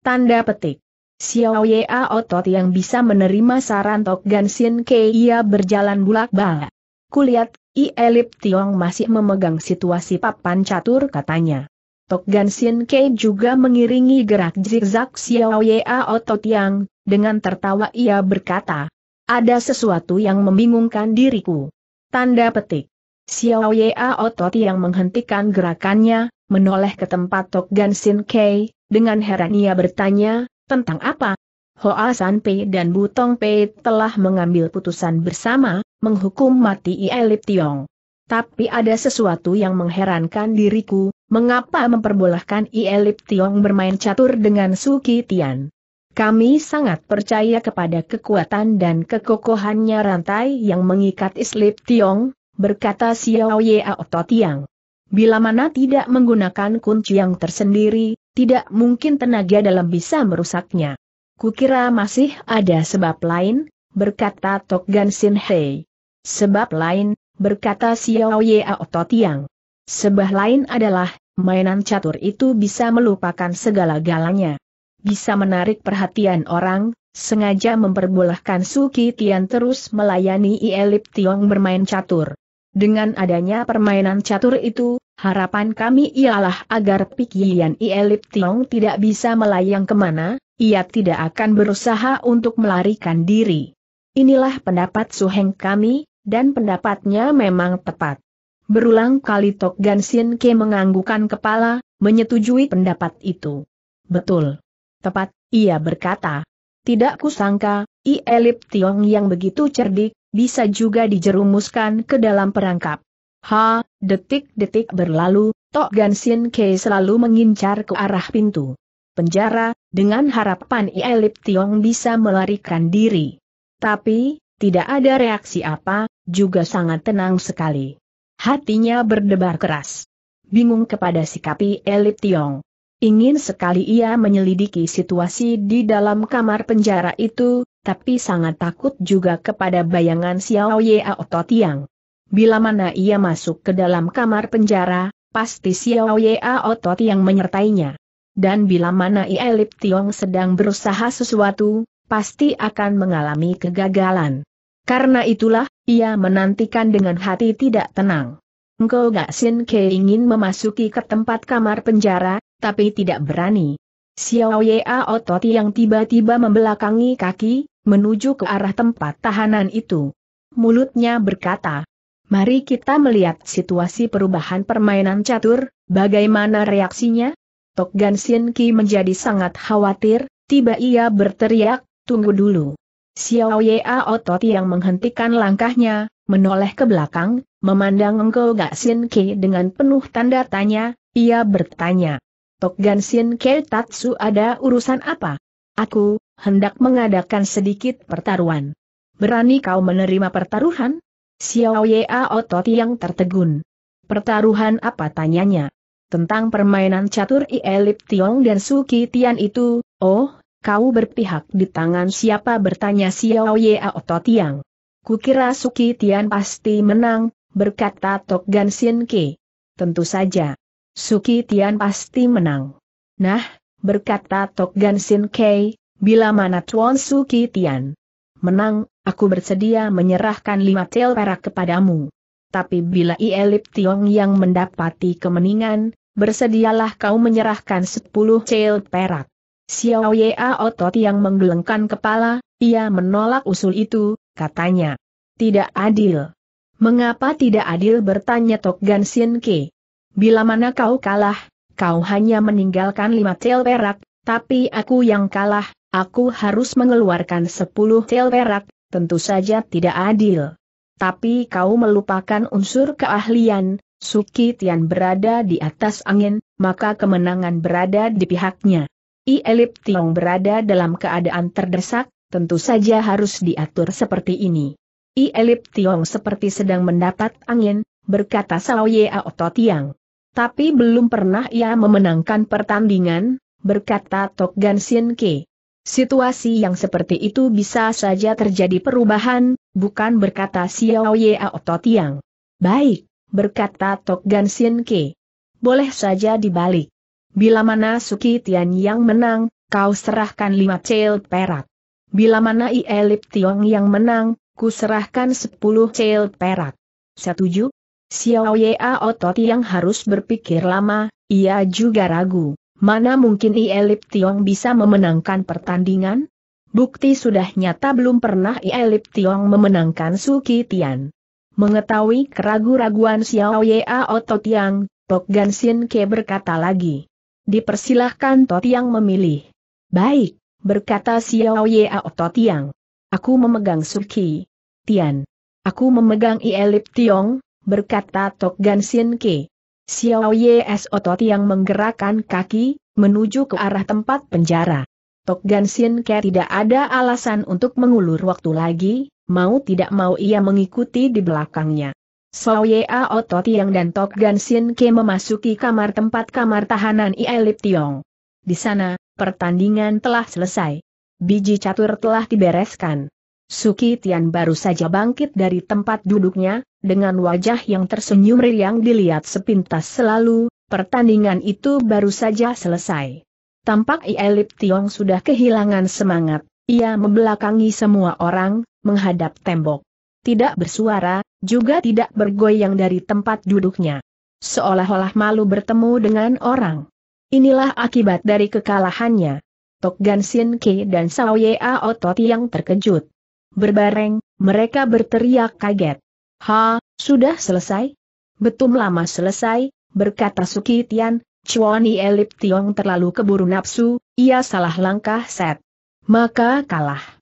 A: Tanda petik. Xiao Ya otot yang bisa menerima saran Tok Gansin Ke ia berjalan bulak balik. Kulihat, I Elip Tiong masih memegang situasi papan catur katanya. Tok Gansin Ke juga mengiringi gerak zigzag Xiao Ya otot yang, dengan tertawa ia berkata, ada sesuatu yang membingungkan diriku. Tanda petik. Xiao Ya otot yang menghentikan gerakannya, menoleh ke tempat Tok Gan Sin Kei, dengan heran ia bertanya, tentang apa? Hoa San Pei dan Butong Pei telah mengambil putusan bersama, menghukum mati Ielip Tiong. Tapi ada sesuatu yang mengherankan diriku, mengapa memperbolehkan Ielip Tiong bermain catur dengan Suki Tian? Kami sangat percaya kepada kekuatan dan kekokohannya rantai yang mengikat Islip Tiong, berkata Xiao Yao Tiang. Bila mana tidak menggunakan kunci yang tersendiri, tidak mungkin tenaga dalam bisa merusaknya. Kukira masih ada sebab lain, berkata Tok Gan Sin Hei. Sebab lain, berkata Xiao Yao Tiang. Sebab lain adalah, mainan catur itu bisa melupakan segala galanya bisa menarik perhatian orang, sengaja memperbolehkan Suki Tian terus melayani Ielip Tiong bermain catur. Dengan adanya permainan catur itu, harapan kami ialah agar pikiran Ielip Tiong tidak bisa melayang kemana, ia tidak akan berusaha untuk melarikan diri. Inilah pendapat Suheng kami, dan pendapatnya memang tepat. Berulang kali Tok Gan Sin Ke menganggukan kepala, menyetujui pendapat itu. Betul. Tepat, ia berkata. Tidak kusangka, I Elip Tiong yang begitu cerdik, bisa juga dijerumuskan ke dalam perangkap. Ha, detik-detik berlalu, Tok Gansin Kei selalu mengincar ke arah pintu penjara, dengan harapan I Elip Tiong bisa melarikan diri. Tapi, tidak ada reaksi apa, juga sangat tenang sekali. Hatinya berdebar keras. Bingung kepada sikap Elip Tiong. Ingin sekali ia menyelidiki situasi di dalam kamar penjara itu, tapi sangat takut juga kepada bayangan Xiao Yao Tiang. Bila mana ia masuk ke dalam kamar penjara, pasti Xiao Yao Tiang menyertainya. Dan bila mana ia Lip Tiong sedang berusaha sesuatu, pasti akan mengalami kegagalan. Karena itulah, ia menantikan dengan hati tidak tenang. Engkau Gak Sin Ke ingin memasuki ke tempat kamar penjara, tapi tidak berani. Xiao Ya Ototi yang tiba-tiba membelakangi kaki, menuju ke arah tempat tahanan itu. Mulutnya berkata, Mari kita melihat situasi perubahan permainan catur, bagaimana reaksinya? Tok Gan Sin Ki menjadi sangat khawatir, tiba ia berteriak, tunggu dulu. Xiao Ya otot yang menghentikan langkahnya, menoleh ke belakang, memandang engkau Gak Sin Ke dengan penuh tanda tanya, ia bertanya. Tok Gan Sin Ke Tatsu ada urusan apa? Aku, hendak mengadakan sedikit pertaruhan. Berani kau menerima pertaruhan? Xiao Ya otot yang tertegun. Pertaruhan apa tanyanya? Tentang permainan catur I Tiong dan Suki Tian itu, oh, kau berpihak di tangan siapa bertanya Xiao Ye atau Tiang. Kukira Suki Tian pasti menang, berkata Tok Gan Sin Ke. Tentu saja. Suki Tian pasti menang. Nah, berkata Tok Gan Sin Ke, bila mana Tuan Suki Tian menang, aku bersedia menyerahkan lima tel perak kepadamu. Tapi bila Ielip Tiong yang mendapati kemeningan, bersedialah kau menyerahkan sepuluh tel perak. Xiao Ya otot yang menggelengkan kepala, ia menolak usul itu, katanya. Tidak adil. Mengapa tidak adil bertanya Tok Gan Sien Ke? Bila mana kau kalah, kau hanya meninggalkan lima tel perak, tapi aku yang kalah, aku harus mengeluarkan sepuluh tel perak, tentu saja tidak adil. Tapi kau melupakan unsur keahlian, Suki Tian berada di atas angin, maka kemenangan berada di pihaknya. I Elip Tiong berada dalam keadaan terdesak, tentu saja harus diatur seperti ini. I Elip Tiong seperti sedang mendapat angin, berkata Saoye Aoto Tiang. Tapi belum pernah ia memenangkan pertandingan, berkata Tok Gan Sien Ke. Situasi yang seperti itu bisa saja terjadi perubahan, bukan berkata Xiaoye Aoto Tiang. Baik, berkata Tok Gan Sien Ke. Boleh saja dibalik. Bila mana Suki Tian yang menang, kau serahkan lima cel perak. Bila mana Ielip Tiong yang menang, ku serahkan sepuluh cel perak. Setuju? Xiao Ya otot yang harus berpikir lama, ia juga ragu. Mana mungkin Ielip Tiong bisa memenangkan pertandingan? Bukti sudah nyata belum pernah Ielip Tiong memenangkan Suki Tian. Mengetahui keragu-raguan Xiao Ya otot yang, Gan Sin Ke berkata lagi. Dipersilahkan Totiang memilih. Baik, berkata Xiao Yao Totiang. Aku memegang Suki. Tian. Aku memegang Ielip Tiong, berkata Tok Gan Sin Ki. Xiao Yeso Totiang menggerakkan kaki, menuju ke arah tempat penjara. Tok Gan Sin tidak ada alasan untuk mengulur waktu lagi, mau tidak mau ia mengikuti di belakangnya. Soya Oto Tiang dan Tok Gan Sin Ke memasuki kamar tempat kamar tahanan Ielip Tiong. Di sana, pertandingan telah selesai. Biji catur telah dibereskan. Suki Tian baru saja bangkit dari tempat duduknya, dengan wajah yang tersenyum riang dilihat sepintas selalu, pertandingan itu baru saja selesai. Tampak Ielip Tiong sudah kehilangan semangat, ia membelakangi semua orang, menghadap tembok tidak bersuara, juga tidak bergoyang dari tempat duduknya. Seolah-olah malu bertemu dengan orang. Inilah akibat dari kekalahannya. Tok Gan Sin Ke dan Sao Ye Otot yang terkejut. Berbareng, mereka berteriak kaget. Ha, sudah selesai? Betul lama selesai, berkata Suki Tian, Chuan Elip Tiong terlalu keburu nafsu, ia salah langkah set. Maka kalah.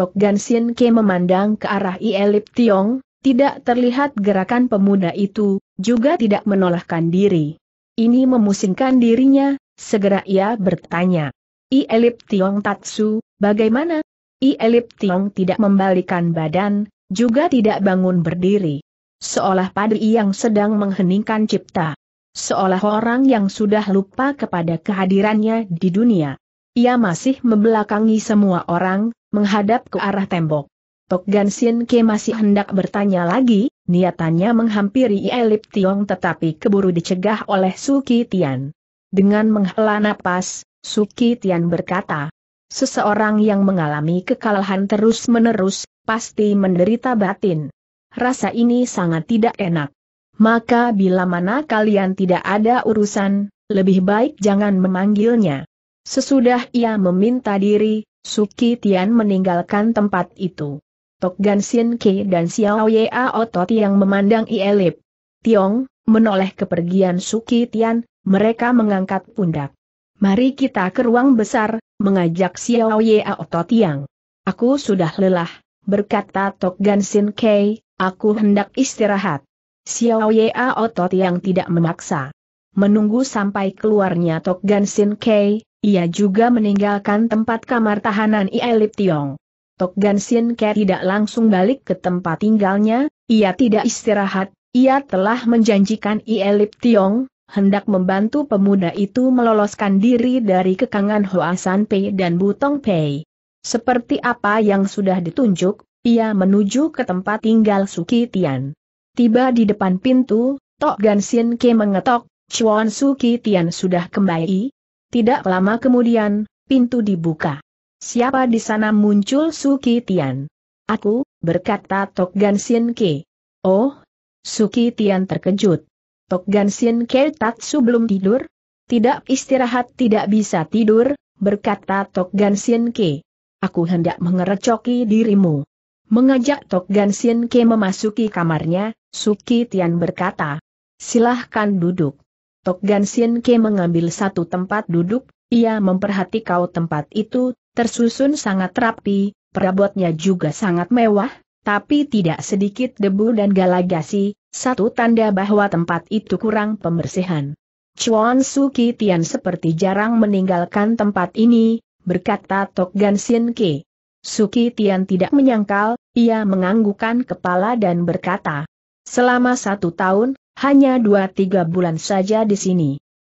A: Tok Gan Ke memandang ke arah Ielip Tiong, tidak terlihat gerakan pemuda itu, juga tidak menolakkan diri. Ini memusingkan dirinya, segera ia bertanya. Ielip Tiong Tatsu, bagaimana? Ielip Tiong tidak membalikan badan, juga tidak bangun berdiri. Seolah padi yang sedang mengheningkan cipta. Seolah orang yang sudah lupa kepada kehadirannya di dunia. Ia masih membelakangi semua orang, menghadap ke arah tembok. Tok Gan Ke masih hendak bertanya lagi, niatannya menghampiri Elip Tiong tetapi keburu dicegah oleh Suki Tian. Dengan menghela napas, Suki Tian berkata, Seseorang yang mengalami kekalahan terus-menerus, pasti menderita batin. Rasa ini sangat tidak enak. Maka bila mana kalian tidak ada urusan, lebih baik jangan memanggilnya. Sesudah ia meminta diri, Suki Tian meninggalkan tempat itu. Tok Gan Sien Ki dan Xiao Ye Otot yang memandang Ielip. Tiong, menoleh kepergian Suki Tian, mereka mengangkat pundak. Mari kita ke ruang besar, mengajak Xiao Ye Otot yang. Aku sudah lelah, berkata Tok Gan Sien Ki, aku hendak istirahat. Xiao Ye Otot yang tidak memaksa. Menunggu sampai keluarnya Tok Gan Sien Kei, ia juga meninggalkan tempat kamar tahanan Ielip Tiong. Tok Gan Sin Ke tidak langsung balik ke tempat tinggalnya, ia tidak istirahat, ia telah menjanjikan Ielip Tiong, hendak membantu pemuda itu meloloskan diri dari kekangan Hoasan Pei dan Butong Pei. Seperti apa yang sudah ditunjuk, ia menuju ke tempat tinggal Suki Tian. Tiba di depan pintu, Tok Gan Sin Ke mengetok, Chuan Suki Tian sudah kembali, tidak lama kemudian, pintu dibuka. Siapa di sana muncul Suki Tian? Aku, berkata Tok Gan Ke. Oh, Suki Tian terkejut. Tok Gan tak Ke Tatsu belum tidur? Tidak istirahat tidak bisa tidur, berkata Tok Gan Ke. Aku hendak mengerecoki dirimu. Mengajak Tok Gan Ke memasuki kamarnya, Suki Tian berkata. Silahkan duduk. Tok Gan Sien Ke mengambil satu tempat duduk, ia memperhatikan tempat itu, tersusun sangat rapi, perabotnya juga sangat mewah, tapi tidak sedikit debu dan galagasi, satu tanda bahwa tempat itu kurang pembersihan. Chuan Suki Tian seperti jarang meninggalkan tempat ini, berkata Tok Gan Sien Ke. Suki Tian tidak menyangkal, ia menganggukkan kepala dan berkata, Selama satu tahun, hanya dua tiga bulan saja di sini.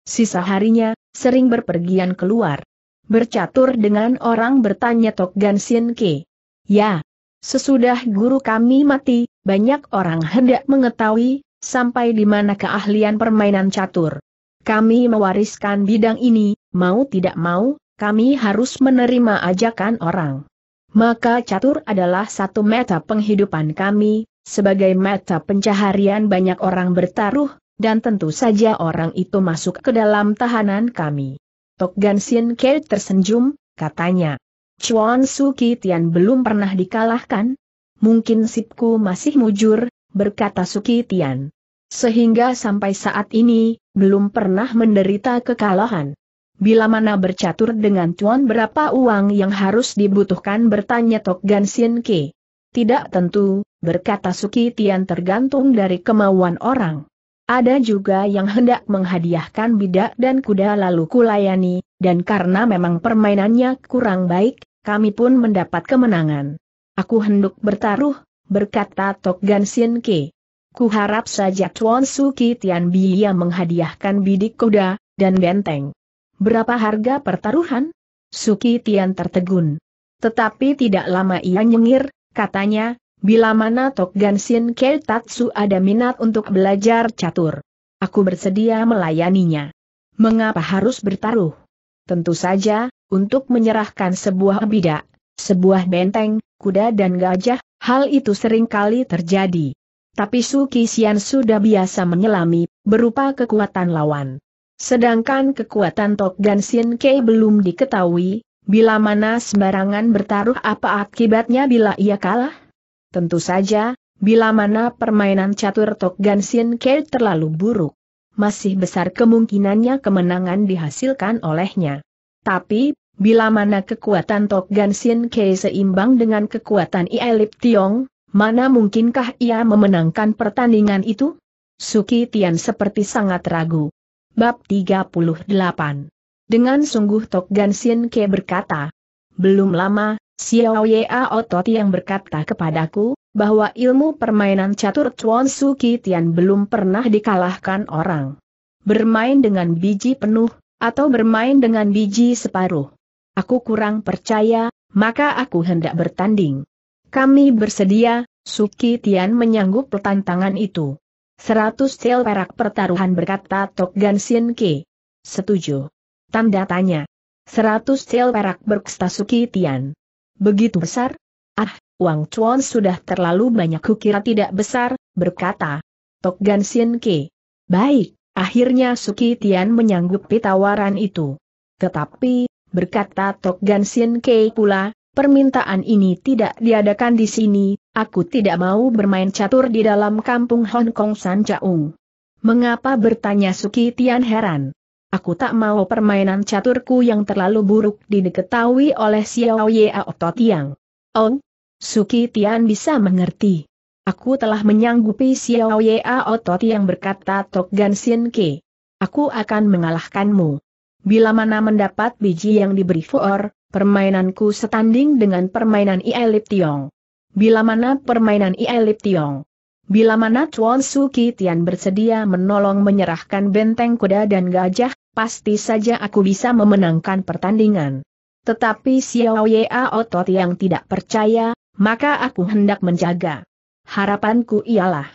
A: Sisa harinya, sering berpergian keluar. Bercatur dengan orang bertanya Tok Gansin Ke. Ya, sesudah guru kami mati, banyak orang hendak mengetahui, sampai di mana keahlian permainan catur. Kami mewariskan bidang ini, mau tidak mau, kami harus menerima ajakan orang. Maka catur adalah satu meta penghidupan kami, sebagai mata pencaharian banyak orang bertaruh, dan tentu saja orang itu masuk ke dalam tahanan kami. Tok Gan Sin Ke tersenyum, katanya. Chuan Su Tian belum pernah dikalahkan? Mungkin Sipku masih mujur, berkata Suki Tian. Sehingga sampai saat ini, belum pernah menderita kekalahan. Bila mana bercatur dengan tuan berapa uang yang harus dibutuhkan bertanya Tok Gan Ke. Tidak tentu, berkata Suki Tian tergantung dari kemauan orang. Ada juga yang hendak menghadiahkan bidak dan kuda lalu kulayani, dan karena memang permainannya kurang baik, kami pun mendapat kemenangan. Aku hendak bertaruh, berkata Tok Gan Sien Ke. Kuharap saja Chuan Suki Tian Bia menghadiahkan bidik kuda, dan benteng. Berapa harga pertaruhan? Suki Tian tertegun. Tetapi tidak lama ia nyengir, Katanya, bila mana Tok Shin Keitatsu ada minat untuk belajar catur. Aku bersedia melayaninya. Mengapa harus bertaruh? Tentu saja, untuk menyerahkan sebuah bidak, sebuah benteng, kuda dan gajah, hal itu sering kali terjadi. Tapi Su Kisian sudah biasa menyelami, berupa kekuatan lawan. Sedangkan kekuatan Tok Gansin Kei belum diketahui, Bila mana sembarangan bertaruh apa akibatnya bila ia kalah? Tentu saja, bila mana permainan catur Gansin Sinke terlalu buruk. Masih besar kemungkinannya kemenangan dihasilkan olehnya. Tapi, bila mana kekuatan Gansin Sinke seimbang dengan kekuatan Ielip Tiong, mana mungkinkah ia memenangkan pertandingan itu? Suki Tian seperti sangat ragu. Bab 38 dengan sungguh Tok Gan Sien Ke berkata, belum lama, Xiao Ya Otot yang berkata kepadaku, bahwa ilmu permainan catur Chuan Su Tian belum pernah dikalahkan orang. Bermain dengan biji penuh, atau bermain dengan biji separuh. Aku kurang percaya, maka aku hendak bertanding. Kami bersedia, Suki Tian menyanggup tantangan itu. Seratus tel perak pertaruhan berkata Tok Gan Sien Ke. Setuju. Tanda tanya. Seratus sel perak berkstasuki Tian. Begitu besar? Ah, Wang Chuan sudah terlalu banyak kukira tidak besar, berkata. Tok Gan Sien Ke. Baik, akhirnya Suki Tian menyanggupi tawaran itu. Tetapi, berkata Tok Gan Sien Ke pula, permintaan ini tidak diadakan di sini, aku tidak mau bermain catur di dalam kampung Hong Kong San Chau. Mengapa bertanya Suki Tian heran? Aku tak mau permainan caturku yang terlalu buruk diketahui oleh Xiao Yao Totiang. Ong, Suki Tian bisa mengerti. Aku telah menyanggupi Xiao Yao Totiang berkata Tok Gan Sin Ke. Aku akan mengalahkanmu. Bila mana mendapat biji yang diberi for, permainanku setanding dengan permainan Ielip Tiong. Bila mana permainan Ielip Tiong Bila mana Chuan Suki Tian bersedia menolong menyerahkan benteng kuda dan gajah, pasti saja aku bisa memenangkan pertandingan. Tetapi Xiao Ya otot yang tidak percaya, maka aku hendak menjaga. Harapanku ialah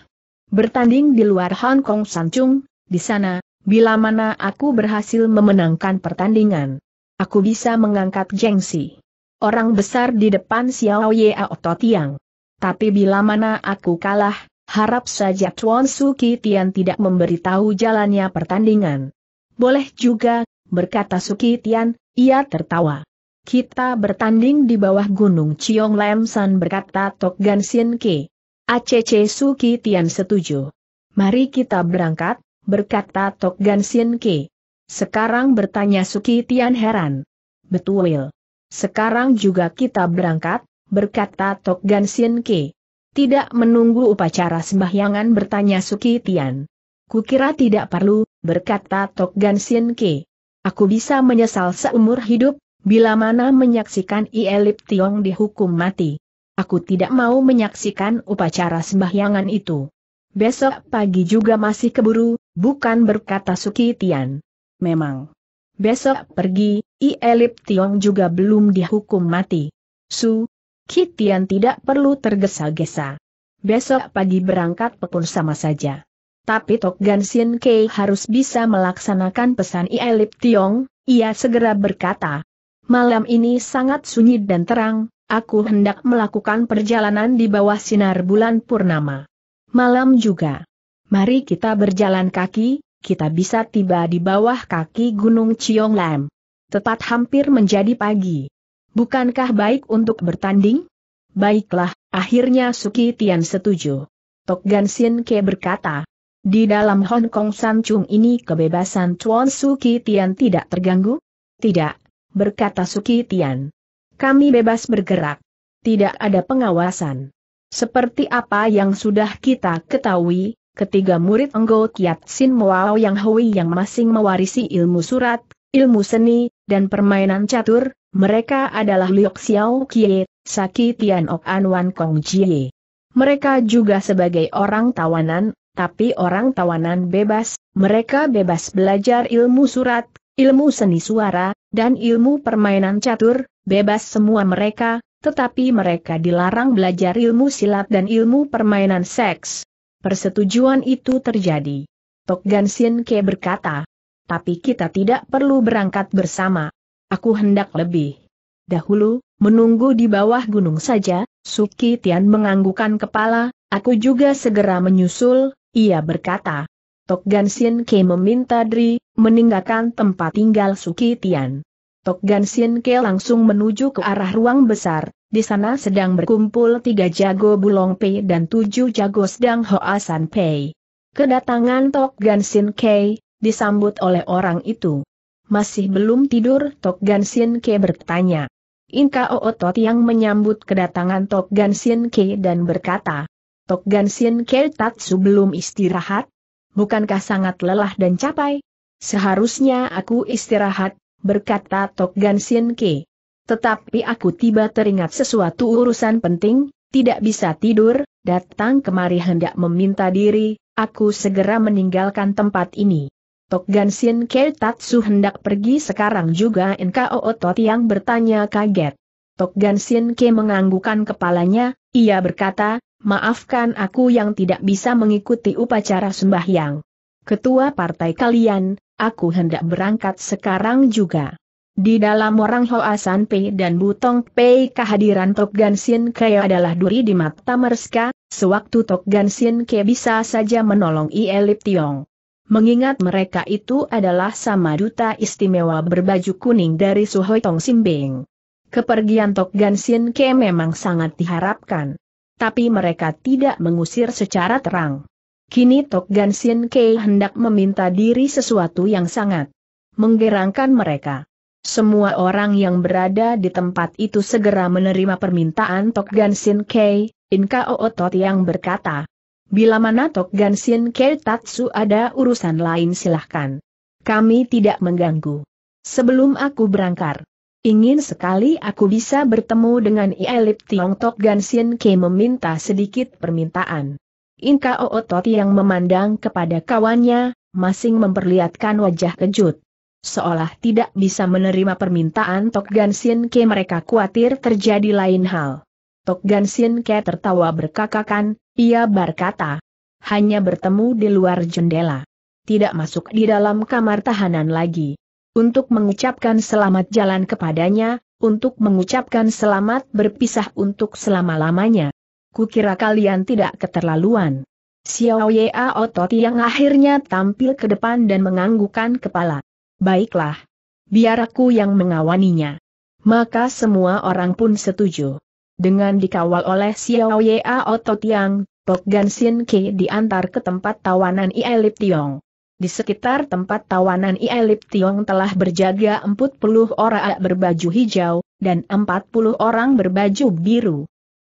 A: bertanding di luar Hong Kong Chung. di sana, bila mana aku berhasil memenangkan pertandingan. Aku bisa mengangkat gengsi orang besar di depan Xiao Otot yang. Tapi bila mana aku kalah, Harap saja Chuan Suki Tian tidak memberitahu jalannya pertandingan. Boleh juga, berkata Suki Tian, ia tertawa. Kita bertanding di bawah gunung Ciong Lam San berkata Tok Gan Sin Ke. ACC Suki Tian setuju. Mari kita berangkat, berkata Tok Gan Sin Ke. Sekarang bertanya Suki Tian heran. Betul. Sekarang juga kita berangkat, berkata Tok Gan Sin Ke. Tidak menunggu upacara sembahyangan bertanya Suki Tian. Kukira tidak perlu, berkata Tok Gan Sien Ke. Aku bisa menyesal seumur hidup, bila mana menyaksikan Ielip Tiong dihukum mati. Aku tidak mau menyaksikan upacara sembahyangan itu. Besok pagi juga masih keburu, bukan berkata Suki Tian. Memang. Besok pergi, Ielip Tiong juga belum dihukum mati. Su, Kitian tidak perlu tergesa-gesa. Besok pagi berangkat pekun sama saja. Tapi Tok Gan Sin Kei harus bisa melaksanakan pesan Ielip Tiong, ia segera berkata. Malam ini sangat sunyi dan terang, aku hendak melakukan perjalanan di bawah sinar bulan purnama. Malam juga. Mari kita berjalan kaki, kita bisa tiba di bawah kaki Gunung Ciong Lam. Tepat hampir menjadi pagi. Bukankah baik untuk bertanding? Baiklah, akhirnya Suki Tian setuju. Tok Gan Sin Ke berkata, di dalam Hong Kong San Chung ini kebebasan Chuan Suki Tian tidak terganggu? Tidak, berkata Suki Tian. Kami bebas bergerak. Tidak ada pengawasan. Seperti apa yang sudah kita ketahui, ketiga murid Enggo Kiat Sin Moao Yang Hui yang masing mewarisi ilmu surat, ilmu seni, dan permainan catur, mereka adalah Liok Xiao Kie, Saki Tian Ok An Wan Kong Jie. Mereka juga sebagai orang tawanan, tapi orang tawanan bebas, mereka bebas belajar ilmu surat, ilmu seni suara, dan ilmu permainan catur, bebas semua mereka, tetapi mereka dilarang belajar ilmu silat dan ilmu permainan seks. Persetujuan itu terjadi. Tok Gansin Ke berkata, tapi kita tidak perlu berangkat bersama. Aku hendak lebih dahulu, menunggu di bawah gunung saja, Suki Tian menganggukkan kepala, aku juga segera menyusul, ia berkata. Tok Gansin Ke meminta Dri, meninggalkan tempat tinggal Suki Tian. Tok Gansin Ke langsung menuju ke arah ruang besar, di sana sedang berkumpul tiga jago Bulong Pei dan tujuh jago sedang Hoasan Pei. Kedatangan Tok Gansin Kei, disambut oleh orang itu. Masih belum tidur, Tok Gansin Ke bertanya. Inka Ootot yang menyambut kedatangan Tok Gansin Ke dan berkata, Tok Gansin Ke Tatsu belum istirahat? Bukankah sangat lelah dan capai? Seharusnya aku istirahat, berkata Tok Gansin Ke. Tetapi aku tiba teringat sesuatu urusan penting, tidak bisa tidur, datang kemari hendak meminta diri, aku segera meninggalkan tempat ini. Tok Ganshin Tatsu hendak pergi sekarang juga NKO Otot yang bertanya kaget. Tok Gansin Ke menganggukkan kepalanya, ia berkata, maafkan aku yang tidak bisa mengikuti upacara sembahyang. Ketua partai kalian, aku hendak berangkat sekarang juga. Di dalam orang Hoasan P dan Butong P kehadiran Tok Gansin Ke adalah duri di mata Merska, sewaktu Tok Gansin Ke bisa saja menolong Ielip Tiong mengingat mereka itu adalah sama duta istimewa berbaju kuning dari Suhoi Tong Simbing. Kepergian Tok Gan Sin Ke memang sangat diharapkan. Tapi mereka tidak mengusir secara terang. Kini Tok Gan Sin Ke hendak meminta diri sesuatu yang sangat menggerangkan mereka. Semua orang yang berada di tempat itu segera menerima permintaan Tok Gan Sin Ke, Inka Ootot yang berkata, Bila mana Tok Ganshin Keitatsu ada urusan lain silahkan. Kami tidak mengganggu. Sebelum aku berangkar, ingin sekali aku bisa bertemu dengan Ielip Tiong Tok Ganshin Ke meminta sedikit permintaan. Inka Ootot yang memandang kepada kawannya, masing memperlihatkan wajah kejut. Seolah tidak bisa menerima permintaan Tok Ganshin Ke mereka khawatir terjadi lain hal. Tok Gan Sin Ke tertawa berkakakan, ia berkata. Hanya bertemu di luar jendela. Tidak masuk di dalam kamar tahanan lagi. Untuk mengucapkan selamat jalan kepadanya, untuk mengucapkan selamat berpisah untuk selama-lamanya. Kukira kalian tidak keterlaluan. Xiao Yea Otot yang akhirnya tampil ke depan dan menganggukkan kepala. Baiklah. Biar aku yang mengawaninya. Maka semua orang pun setuju. Dengan dikawal oleh Xiao Ya Oto Tiang, Tok Gan Sin Ki diantar ke tempat tawanan Ielip Tiong. Di sekitar tempat tawanan Ielip Tiong telah berjaga 40 orang berbaju hijau, dan 40 orang berbaju biru.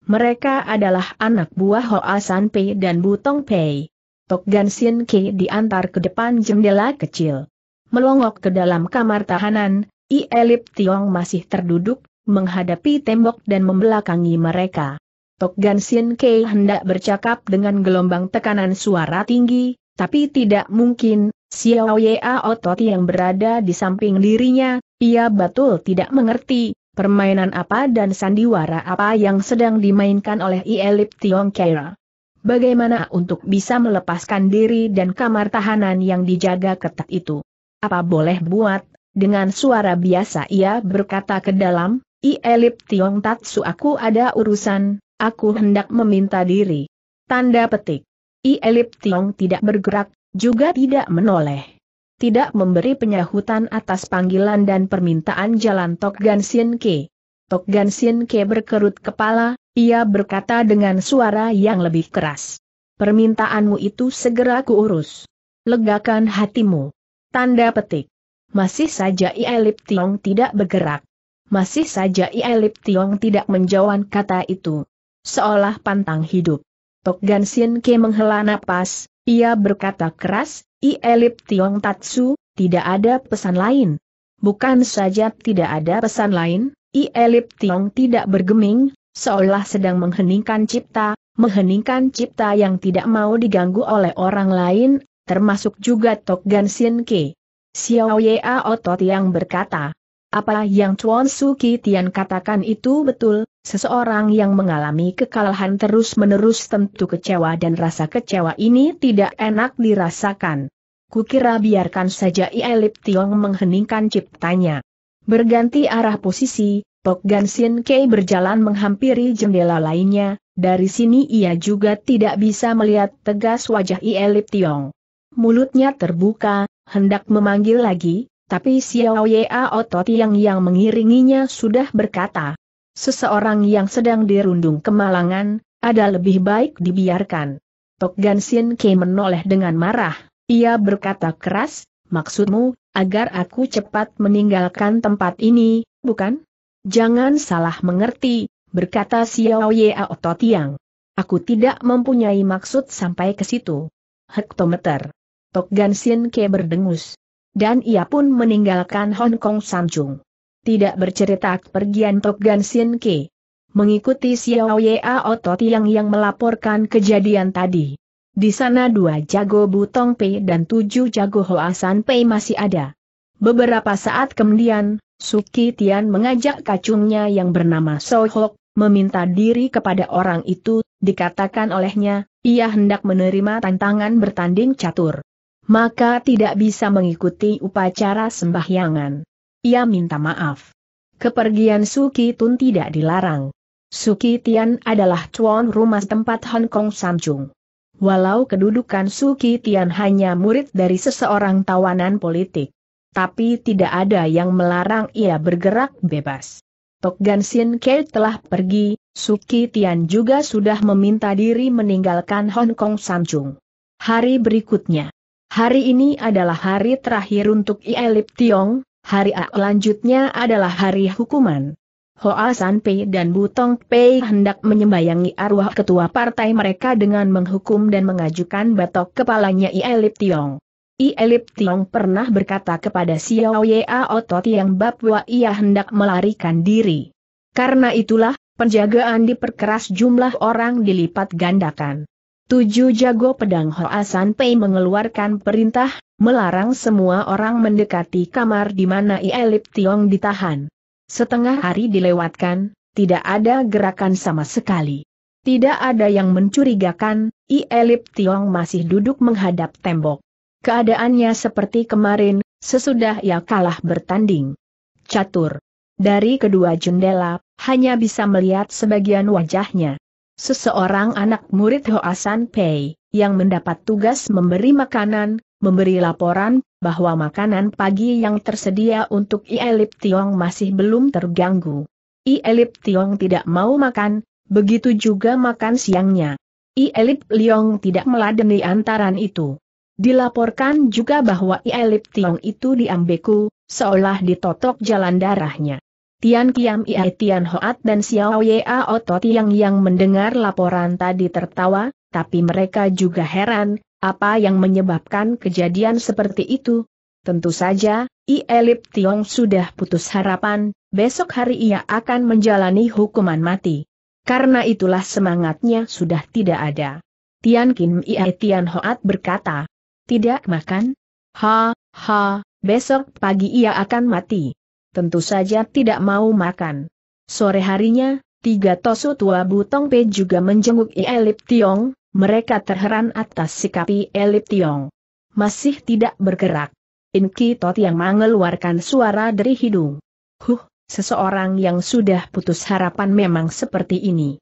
A: Mereka adalah anak buah Hoa San Pei dan Butong Pei. Tok Gan Sin Ki diantar ke depan jendela kecil. Melongok ke dalam kamar tahanan, Ielip Tiong masih terduduk menghadapi tembok dan membelakangi mereka. Tok Gan Kei hendak bercakap dengan gelombang tekanan suara tinggi, tapi tidak mungkin, Xiao Ya Otot yang berada di samping dirinya, ia betul tidak mengerti, permainan apa dan sandiwara apa yang sedang dimainkan oleh Ielip Tiong Kera. Bagaimana untuk bisa melepaskan diri dan kamar tahanan yang dijaga ketat itu? Apa boleh buat, dengan suara biasa ia berkata ke dalam, I elit Tiong Tatsu aku ada urusan, aku hendak meminta diri. Tanda petik. I elit Tiong tidak bergerak, juga tidak menoleh. Tidak memberi penyahutan atas panggilan dan permintaan jalan Tok Sien Ke. Tok Sien Ke berkerut kepala, ia berkata dengan suara yang lebih keras. Permintaanmu itu segera kuurus. Legakan hatimu. Tanda petik. Masih saja I Tiong tidak bergerak masih saja Ielip Tiong tidak menjawab kata itu. Seolah pantang hidup. Tok Gan Sin Ke menghela napas, ia berkata keras, Ielip Tiong Tatsu, tidak ada pesan lain. Bukan saja tidak ada pesan lain, Ielip Tiong tidak bergeming, seolah sedang mengheningkan cipta, mengheningkan cipta yang tidak mau diganggu oleh orang lain, termasuk juga Tok Gan Sin Ke. Xiao Yea otot yang berkata, apa yang Chuan Suki Tian katakan itu betul, seseorang yang mengalami kekalahan terus-menerus tentu kecewa dan rasa kecewa ini tidak enak dirasakan. Kukira biarkan saja Ielip Tiong mengheningkan ciptanya. Berganti arah posisi, Pok Gan Kei berjalan menghampiri jendela lainnya, dari sini ia juga tidak bisa melihat tegas wajah Ielip Tiong. Mulutnya terbuka, hendak memanggil lagi, tapi Xiao Ya Otot yang yang mengiringinya sudah berkata, seseorang yang sedang dirundung kemalangan, ada lebih baik dibiarkan. Tok Gan Sin Ke menoleh dengan marah, ia berkata keras, maksudmu, agar aku cepat meninggalkan tempat ini, bukan? Jangan salah mengerti, berkata Xiao Ya Otot yang. Aku tidak mempunyai maksud sampai ke situ. Hektometer. Tok Gan Sin Ke berdengus dan ia pun meninggalkan Hong Kong Sanjung. Tidak bercerita kepergian Tok Gan Sin Ke. Mengikuti Xiao Ya Otot yang yang melaporkan kejadian tadi. Di sana dua jago Butong Pei dan tujuh jago Hoasan Pei masih ada. Beberapa saat kemudian, Suki Tian mengajak kacungnya yang bernama Sohok, meminta diri kepada orang itu, dikatakan olehnya, ia hendak menerima tantangan bertanding catur maka tidak bisa mengikuti upacara sembahyangan. Ia minta maaf. Kepergian Suki Tun tidak dilarang. Suki Tian adalah tuan rumah tempat Hong Kong Sanjung. Walau kedudukan Suki Tian hanya murid dari seseorang tawanan politik, tapi tidak ada yang melarang ia bergerak bebas. Tok Gan Sin Kei telah pergi, Suki Tian juga sudah meminta diri meninggalkan Hong Kong Sanjung. Hari berikutnya, Hari ini adalah hari terakhir untuk Ielip Tiong, hari A lanjutnya adalah hari hukuman. Hoa San Pei dan Butong Pei hendak menyembayangi arwah ketua partai mereka dengan menghukum dan mengajukan batok kepalanya Ielip Tiong. Ielip Tiong pernah berkata kepada Xiao Yea Otot yang bahwa ia hendak melarikan diri. Karena itulah, penjagaan diperkeras jumlah orang dilipat gandakan. Tujuh jago pedang Hoasan Pei mengeluarkan perintah, melarang semua orang mendekati kamar di mana Ielip Tiong ditahan. Setengah hari dilewatkan, tidak ada gerakan sama sekali. Tidak ada yang mencurigakan, Ielip Tiong masih duduk menghadap tembok. Keadaannya seperti kemarin, sesudah ia kalah bertanding. Catur. Dari kedua jendela, hanya bisa melihat sebagian wajahnya. Seseorang anak murid Hoasan Pei, yang mendapat tugas memberi makanan, memberi laporan, bahwa makanan pagi yang tersedia untuk Ielip Tiong masih belum terganggu. Ielip Tiong tidak mau makan, begitu juga makan siangnya. Ielip Liong tidak meladeni antaran itu. Dilaporkan juga bahwa Ielip Tiong itu diambeku, seolah ditotok jalan darahnya. Tian Kiam Ia Tian Hoat dan Xiao Ya Oto Tiang yang mendengar laporan tadi tertawa, tapi mereka juga heran, apa yang menyebabkan kejadian seperti itu? Tentu saja, Lip Tiong sudah putus harapan, besok hari ia akan menjalani hukuman mati. Karena itulah semangatnya sudah tidak ada. Tian Kim Ia Tian Hoat berkata, tidak makan? Ha, ha, besok pagi ia akan mati tentu saja tidak mau makan. Sore harinya, tiga tosu tua Butong Pe juga menjenguk Ielip Tiong, mereka terheran atas sikap Ielip Tiong. Masih tidak bergerak. Inki Tot yang mengeluarkan suara dari hidung. Huh, seseorang yang sudah putus harapan memang seperti ini.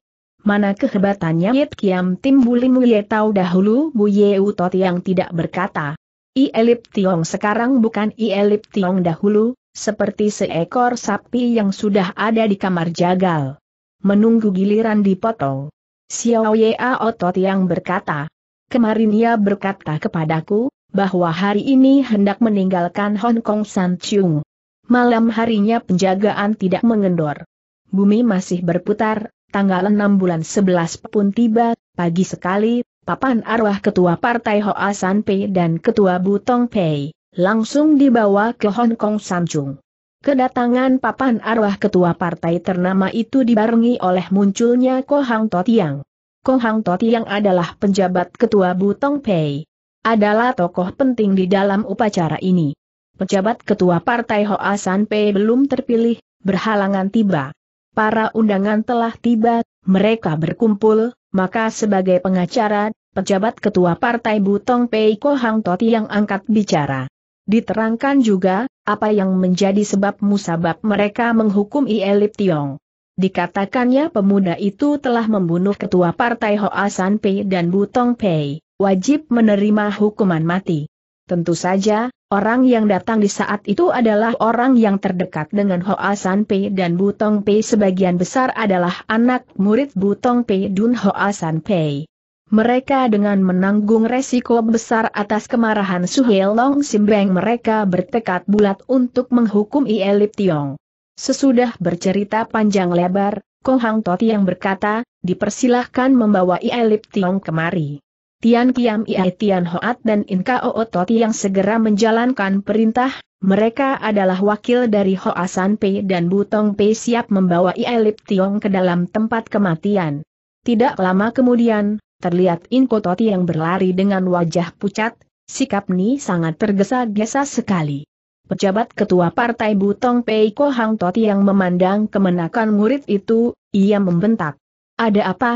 A: Mana kehebatannya Yit Kiam Tim Buli tahu dahulu Bu Ye Tot yang tidak berkata. I Elip Tiong sekarang bukan I Elip Tiong dahulu, seperti seekor sapi yang sudah ada di kamar jagal. Menunggu giliran dipotong. Xiao Ya Otot yang berkata, kemarin ia berkata kepadaku, bahwa hari ini hendak meninggalkan Hong Kong San Chung. Malam harinya penjagaan tidak mengendor. Bumi masih berputar, tanggal 6 bulan 11 pun tiba, pagi sekali, papan arwah ketua partai Hoa San Pei dan ketua Butong Pei langsung dibawa ke Hong Kong Sanjung. Kedatangan papan arwah ketua partai ternama itu dibarengi oleh munculnya Ko Hang Totiang. Ko Hang Totiang adalah penjabat ketua Butong Pei. Adalah tokoh penting di dalam upacara ini. Pejabat ketua partai Hoa San Pei belum terpilih, berhalangan tiba. Para undangan telah tiba, mereka berkumpul, maka sebagai pengacara, pejabat ketua partai Butong Pei Ko Hang Toti yang angkat bicara. Diterangkan juga, apa yang menjadi sebab musabab mereka menghukum Ielip Tiong. Dikatakannya pemuda itu telah membunuh ketua partai Hoasan Pei dan Butong Pei, wajib menerima hukuman mati. Tentu saja, orang yang datang di saat itu adalah orang yang terdekat dengan Hoasan Pei dan Butong Pei sebagian besar adalah anak murid Butong Pei Dun Hoasan Pei. Mereka dengan menanggung resiko besar atas kemarahan Suhelong Simbeng mereka bertekad bulat untuk menghukum Ielip Tiong. Sesudah bercerita panjang lebar, Kohang Toti yang berkata, dipersilahkan membawa Ielip Tiong kemari. Tian Kiam Iai Tian Hoat dan Inka Oo Toti yang segera menjalankan perintah, mereka adalah wakil dari Ho Asan Pei dan Butong Pei siap membawa Ielip Tiong ke dalam tempat kematian. Tidak lama kemudian, terlihat Inkototi yang berlari dengan wajah pucat, sikap Ni sangat tergesa-gesa sekali. Pejabat Ketua Partai Butong Pei Kohang Toti yang memandang kemenakan murid itu, ia membentak. Ada apa?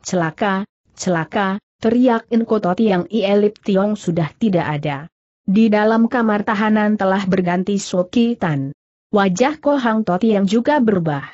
A: Celaka, celaka, teriak Inkototi yang Ielip Tiong sudah tidak ada. Di dalam kamar tahanan telah berganti Soki Tan. Wajah Kohang Toti yang juga berubah.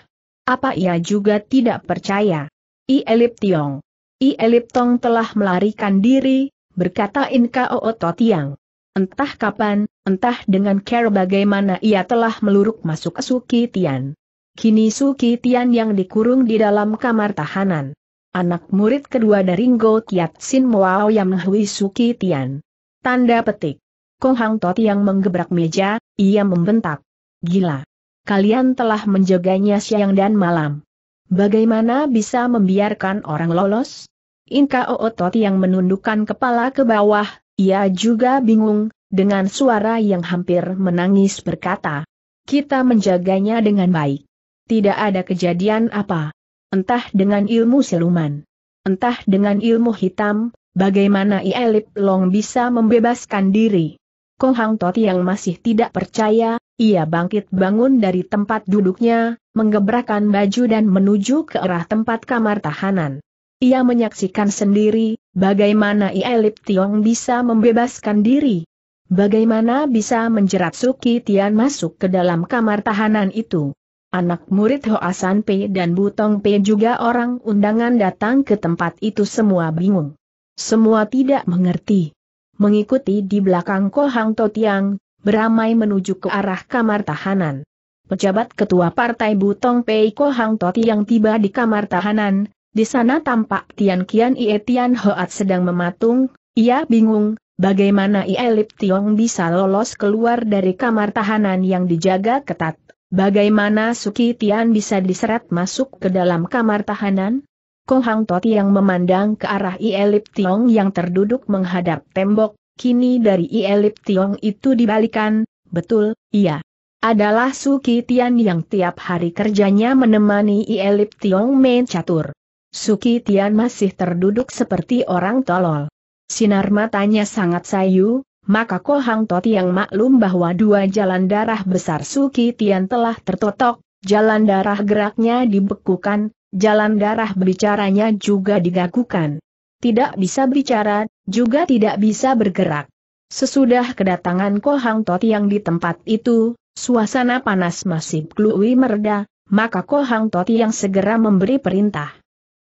A: Apa ia juga tidak percaya? Ielip Tiong. I Eliptong telah melarikan diri, berkata Inka Ooto Tiang. Entah kapan, entah dengan care bagaimana ia telah meluruk masuk ke Suki Tian. Kini Suki Tian yang dikurung di dalam kamar tahanan. Anak murid kedua dari Ngo Kiat Sin Moao yang menghui Suki Tian. Tanda petik. Kong Hang yang menggebrak meja, ia membentak. Gila. Kalian telah menjaganya siang dan malam. Bagaimana bisa membiarkan orang lolos? Inka Ootot yang menundukkan kepala ke bawah, ia juga bingung, dengan suara yang hampir menangis berkata. Kita menjaganya dengan baik. Tidak ada kejadian apa. Entah dengan ilmu siluman. Entah dengan ilmu hitam, bagaimana Ielip Long bisa membebaskan diri. Kong Hang Tot yang masih tidak percaya, ia bangkit bangun dari tempat duduknya, menggebrakan baju dan menuju ke arah tempat kamar tahanan. Ia menyaksikan sendiri, bagaimana Ielip Tiong bisa membebaskan diri. Bagaimana bisa menjerat Suki Tian masuk ke dalam kamar tahanan itu. Anak murid Hoasan Pei dan Butong Pei juga orang undangan datang ke tempat itu semua bingung. Semua tidak mengerti. Mengikuti di belakang Kohang Totiang, beramai menuju ke arah kamar tahanan pejabat ketua partai Butong Pei Ko Hang Toti yang tiba di kamar tahanan, di sana tampak Tian Kian Ie Tian Hoat sedang mematung, ia bingung, bagaimana Ie Lip Tiong bisa lolos keluar dari kamar tahanan yang dijaga ketat, bagaimana Suki Tian bisa diseret masuk ke dalam kamar tahanan? Ko Hang Toti yang memandang ke arah Ie Lip Tiong yang terduduk menghadap tembok, kini dari Ie Lip Tiong itu dibalikan, betul, iya adalah Suki Tian yang tiap hari kerjanya menemani Ielip Tiong Main catur. Suki Tian masih terduduk seperti orang tolol. Sinar matanya sangat sayu, maka Ko Hang Tot yang maklum bahwa dua jalan darah besar Suki Tian telah tertotok, jalan darah geraknya dibekukan, jalan darah bicaranya juga digagukan. Tidak bisa bicara, juga tidak bisa bergerak. Sesudah kedatangan Ko Hang Tot yang di tempat itu, Suasana panas masih kluwi mereda, maka Kohang Toti yang segera memberi perintah.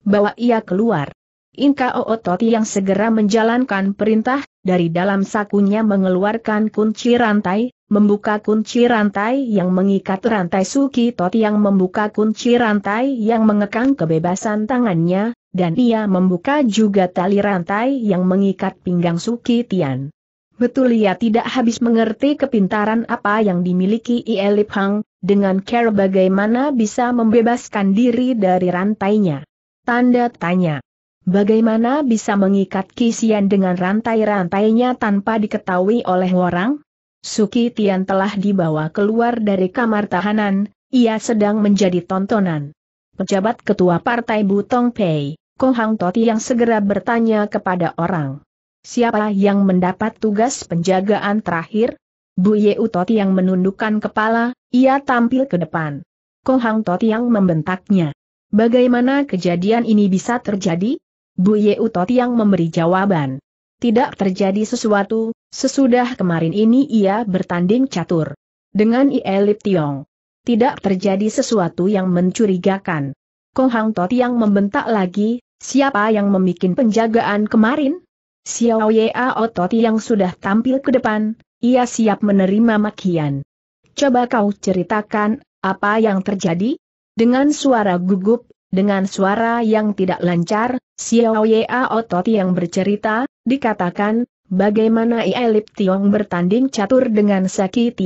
A: Bawa ia keluar. Inka Oo Toti yang segera menjalankan perintah, dari dalam sakunya mengeluarkan kunci rantai, membuka kunci rantai yang mengikat rantai Suki Toti yang membuka kunci rantai yang mengekang kebebasan tangannya, dan ia membuka juga tali rantai yang mengikat pinggang Suki Tian. Betul ia tidak habis mengerti kepintaran apa yang dimiliki Ielip Hang, dengan cara bagaimana bisa membebaskan diri dari rantainya. Tanda tanya. Bagaimana bisa mengikat kisian dengan rantai-rantainya tanpa diketahui oleh orang? Suki Tian telah dibawa keluar dari kamar tahanan, ia sedang menjadi tontonan. Pejabat Ketua Partai Butong Pei, Kohang Hang Toti yang segera bertanya kepada orang. Siapa yang mendapat tugas penjagaan terakhir? Bu Ye Toti yang menundukkan kepala, ia tampil ke depan. Ko Hang Toti yang membentaknya. Bagaimana kejadian ini bisa terjadi? Bu Ye Toti yang memberi jawaban. Tidak terjadi sesuatu, sesudah kemarin ini ia bertanding catur. Dengan Ielip Tiong. Tidak terjadi sesuatu yang mencurigakan. Ko Hang Toti yang membentak lagi, siapa yang memikin penjagaan kemarin? Xiao Ya otot yang sudah tampil ke depan, ia siap menerima makian. Coba kau ceritakan, apa yang terjadi? Dengan suara gugup, dengan suara yang tidak lancar, Xiao Ya otot yang bercerita, dikatakan, bagaimana Ielip Tiong bertanding catur dengan Saki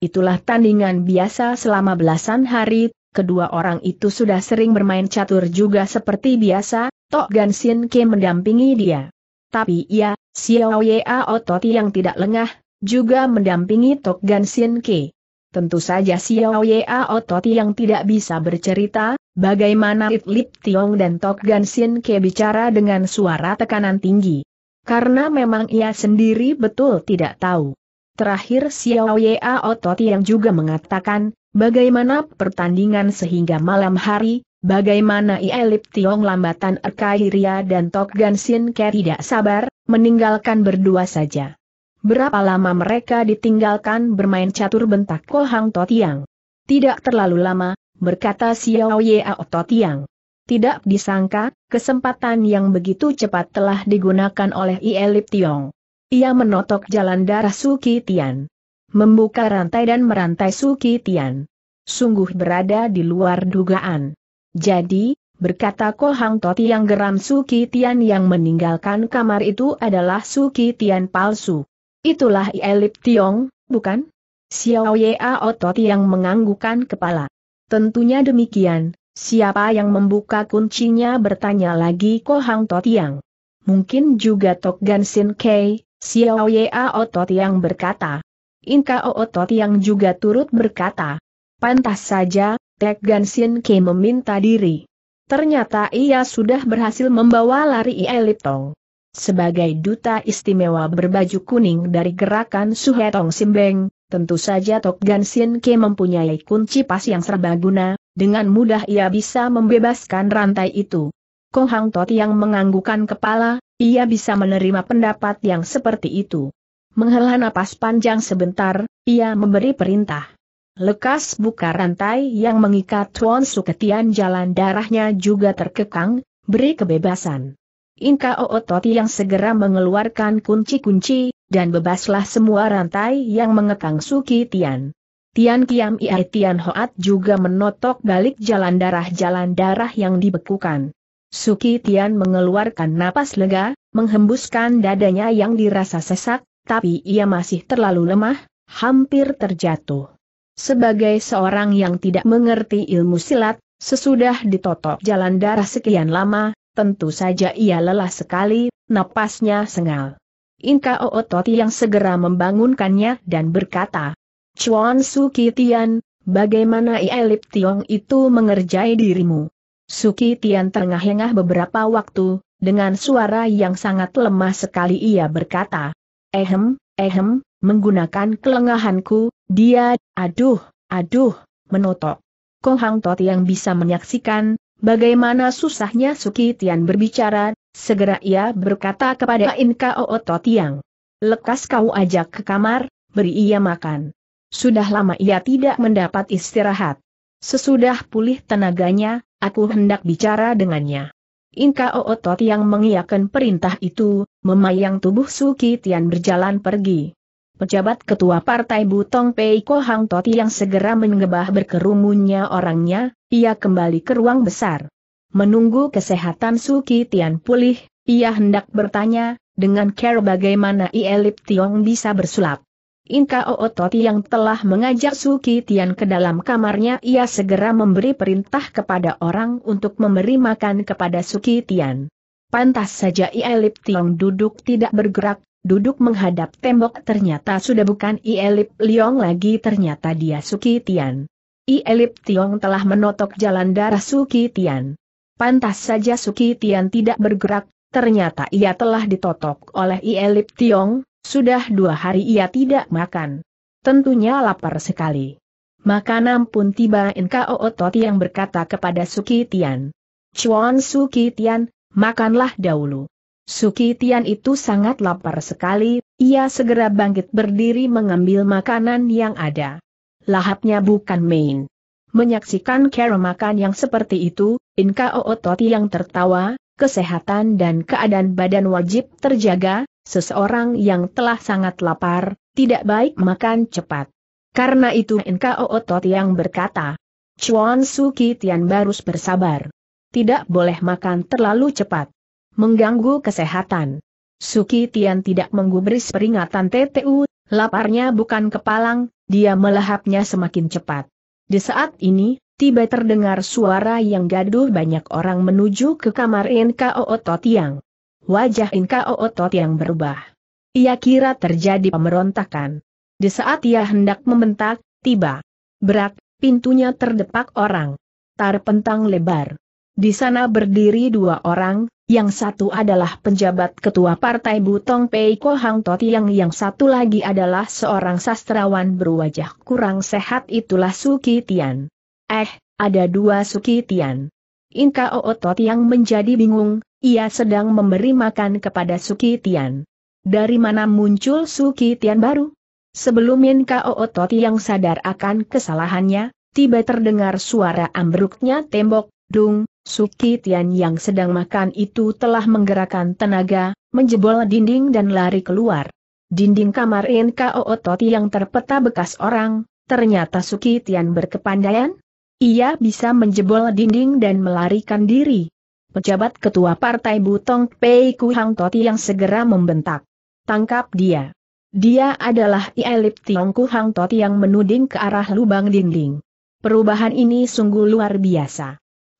A: Itulah tandingan biasa selama belasan hari, kedua orang itu sudah sering bermain catur juga seperti biasa, Tok Gansin Ke mendampingi dia. Tapi ia, Xiao Ya Otot yang tidak lengah, juga mendampingi Tok Gan Sin Ke. Tentu saja Xiao Ya Otot yang tidak bisa bercerita, bagaimana It Lip Tiong dan Tok Gan Sin Ke bicara dengan suara tekanan tinggi. Karena memang ia sendiri betul tidak tahu. Terakhir Xiao Ya Otot yang juga mengatakan, bagaimana pertandingan sehingga malam hari, Bagaimana Ielip Tiong lambatan Erkairia dan Tok Ganshin Ke tidak sabar, meninggalkan berdua saja. Berapa lama mereka ditinggalkan bermain catur bentak Kolhang Totiang? Tidak terlalu lama, berkata Xiao Yao Totiang. Tidak disangka, kesempatan yang begitu cepat telah digunakan oleh Ielip Tiong. Ia menotok jalan darah Suki Tian. Membuka rantai dan merantai Suki Tian. Sungguh berada di luar dugaan. Jadi, berkata Kohang Toti yang geram Suki Tian yang meninggalkan kamar itu adalah Suki Tian palsu. Itulah Elip Tiong, bukan? Xiao Yao Toti yang menganggukkan kepala. Tentunya demikian, siapa yang membuka kuncinya bertanya lagi Kohang yang. Mungkin juga Tok Gan Sin Kei, Xiao Yao yang berkata. Inka Ootot yang juga turut berkata. Pantas saja, Tek Ganshin Ke meminta diri. Ternyata ia sudah berhasil membawa lari Tong. Sebagai duta istimewa berbaju kuning dari gerakan Suhetong Simbeng, tentu saja Tok Ganshin Ke mempunyai kunci pas yang serbaguna, dengan mudah ia bisa membebaskan rantai itu. Kong Hang Tot yang menganggukan kepala, ia bisa menerima pendapat yang seperti itu. Menghela napas panjang sebentar, ia memberi perintah. Lekas buka rantai yang mengikat Tuan Suketian jalan darahnya juga terkekang, beri kebebasan. Inka Oototi yang segera mengeluarkan kunci-kunci, dan bebaslah semua rantai yang mengekang Suki Tian. Tian Kiam Iai Tian Hoat juga menotok balik jalan darah-jalan darah yang dibekukan. Suki Tian mengeluarkan napas lega, menghembuskan dadanya yang dirasa sesak, tapi ia masih terlalu lemah, hampir terjatuh. Sebagai seorang yang tidak mengerti ilmu silat, sesudah ditotok jalan darah sekian lama, tentu saja ia lelah sekali, napasnya sengal. Inka Oototi yang segera membangunkannya dan berkata, Chuan Suki Tian, bagaimana Ielip Tiong itu mengerjai dirimu? Suki Tian terengah-engah beberapa waktu, dengan suara yang sangat lemah sekali ia berkata, Ehem, ehem, menggunakan kelengahanku, dia, aduh, aduh, menotok. Kong Hang Tot yang bisa menyaksikan, bagaimana susahnya Suki Tian berbicara, segera ia berkata kepada Inka Oo Tot yang, lekas kau ajak ke kamar, beri ia makan. Sudah lama ia tidak mendapat istirahat. Sesudah pulih tenaganya, aku hendak bicara dengannya. Inka Ootot yang mengiyakan perintah itu, memayang tubuh Suki Tian berjalan pergi. Pejabat Ketua Partai Butong Pei Kohang Hang Toti yang segera mengebah berkerumunnya orangnya, ia kembali ke ruang besar. Menunggu kesehatan Suki Tian pulih, ia hendak bertanya, dengan care bagaimana Ielip Tiong bisa bersulap. Inka Oo Toti yang telah mengajak Suki Tian ke dalam kamarnya ia segera memberi perintah kepada orang untuk memberi makan kepada Suki Tian. Pantas saja Ielip Tiong duduk tidak bergerak, duduk menghadap tembok ternyata sudah bukan Ielip Liong lagi ternyata dia Suki Tian. Ielip Tiong telah menotok jalan darah Suki Tian. Pantas saja Suki Tian tidak bergerak, ternyata ia telah ditotok oleh Ielip Tiong, sudah dua hari ia tidak makan. Tentunya lapar sekali. Makanan pun tiba Nko Ototi yang berkata kepada Suki Tian. Chuan Suki Tian, makanlah dahulu. Suki Tian itu sangat lapar sekali, ia segera bangkit berdiri mengambil makanan yang ada. Lahapnya bukan main. Menyaksikan cara makan yang seperti itu, Inka Ootot yang tertawa, kesehatan dan keadaan badan wajib terjaga, seseorang yang telah sangat lapar, tidak baik makan cepat. Karena itu Inka Ootot yang berkata, Chuan Suki Tian baru bersabar. Tidak boleh makan terlalu cepat mengganggu kesehatan. Suki Tian tidak menggubris peringatan TTU, laparnya bukan kepalang, dia melahapnya semakin cepat. Di saat ini, tiba terdengar suara yang gaduh banyak orang menuju ke kamar NKO Tiang. Wajah NKO Tiang berubah. Ia kira terjadi pemberontakan. Di saat ia hendak membentak, tiba. Berat, pintunya terdepak orang. Tar pentang lebar. Di sana berdiri dua orang, yang satu adalah penjabat ketua partai Butong Pei Ko Hang Toti yang yang satu lagi adalah seorang sastrawan berwajah kurang sehat itulah Suki Tian. Eh, ada dua Suki Tian. Inka Toti yang menjadi bingung, ia sedang memberi makan kepada Suki Tian. Dari mana muncul Suki Tian baru? Sebelum Inka Toti yang sadar akan kesalahannya, tiba terdengar suara ambruknya tembok, dung, Suki Tian yang sedang makan itu telah menggerakkan tenaga, menjebol dinding dan lari keluar. Dinding kamar NKO Ototi yang terpeta bekas orang, ternyata Suki Tian berkepandaian? Ia bisa menjebol dinding dan melarikan diri. Pejabat Ketua Partai Butong Pei Kuhang Toti yang segera membentak. Tangkap dia. Dia adalah Ielip Tiong Kuhang Toti yang menuding ke arah lubang dinding. Perubahan ini sungguh luar biasa.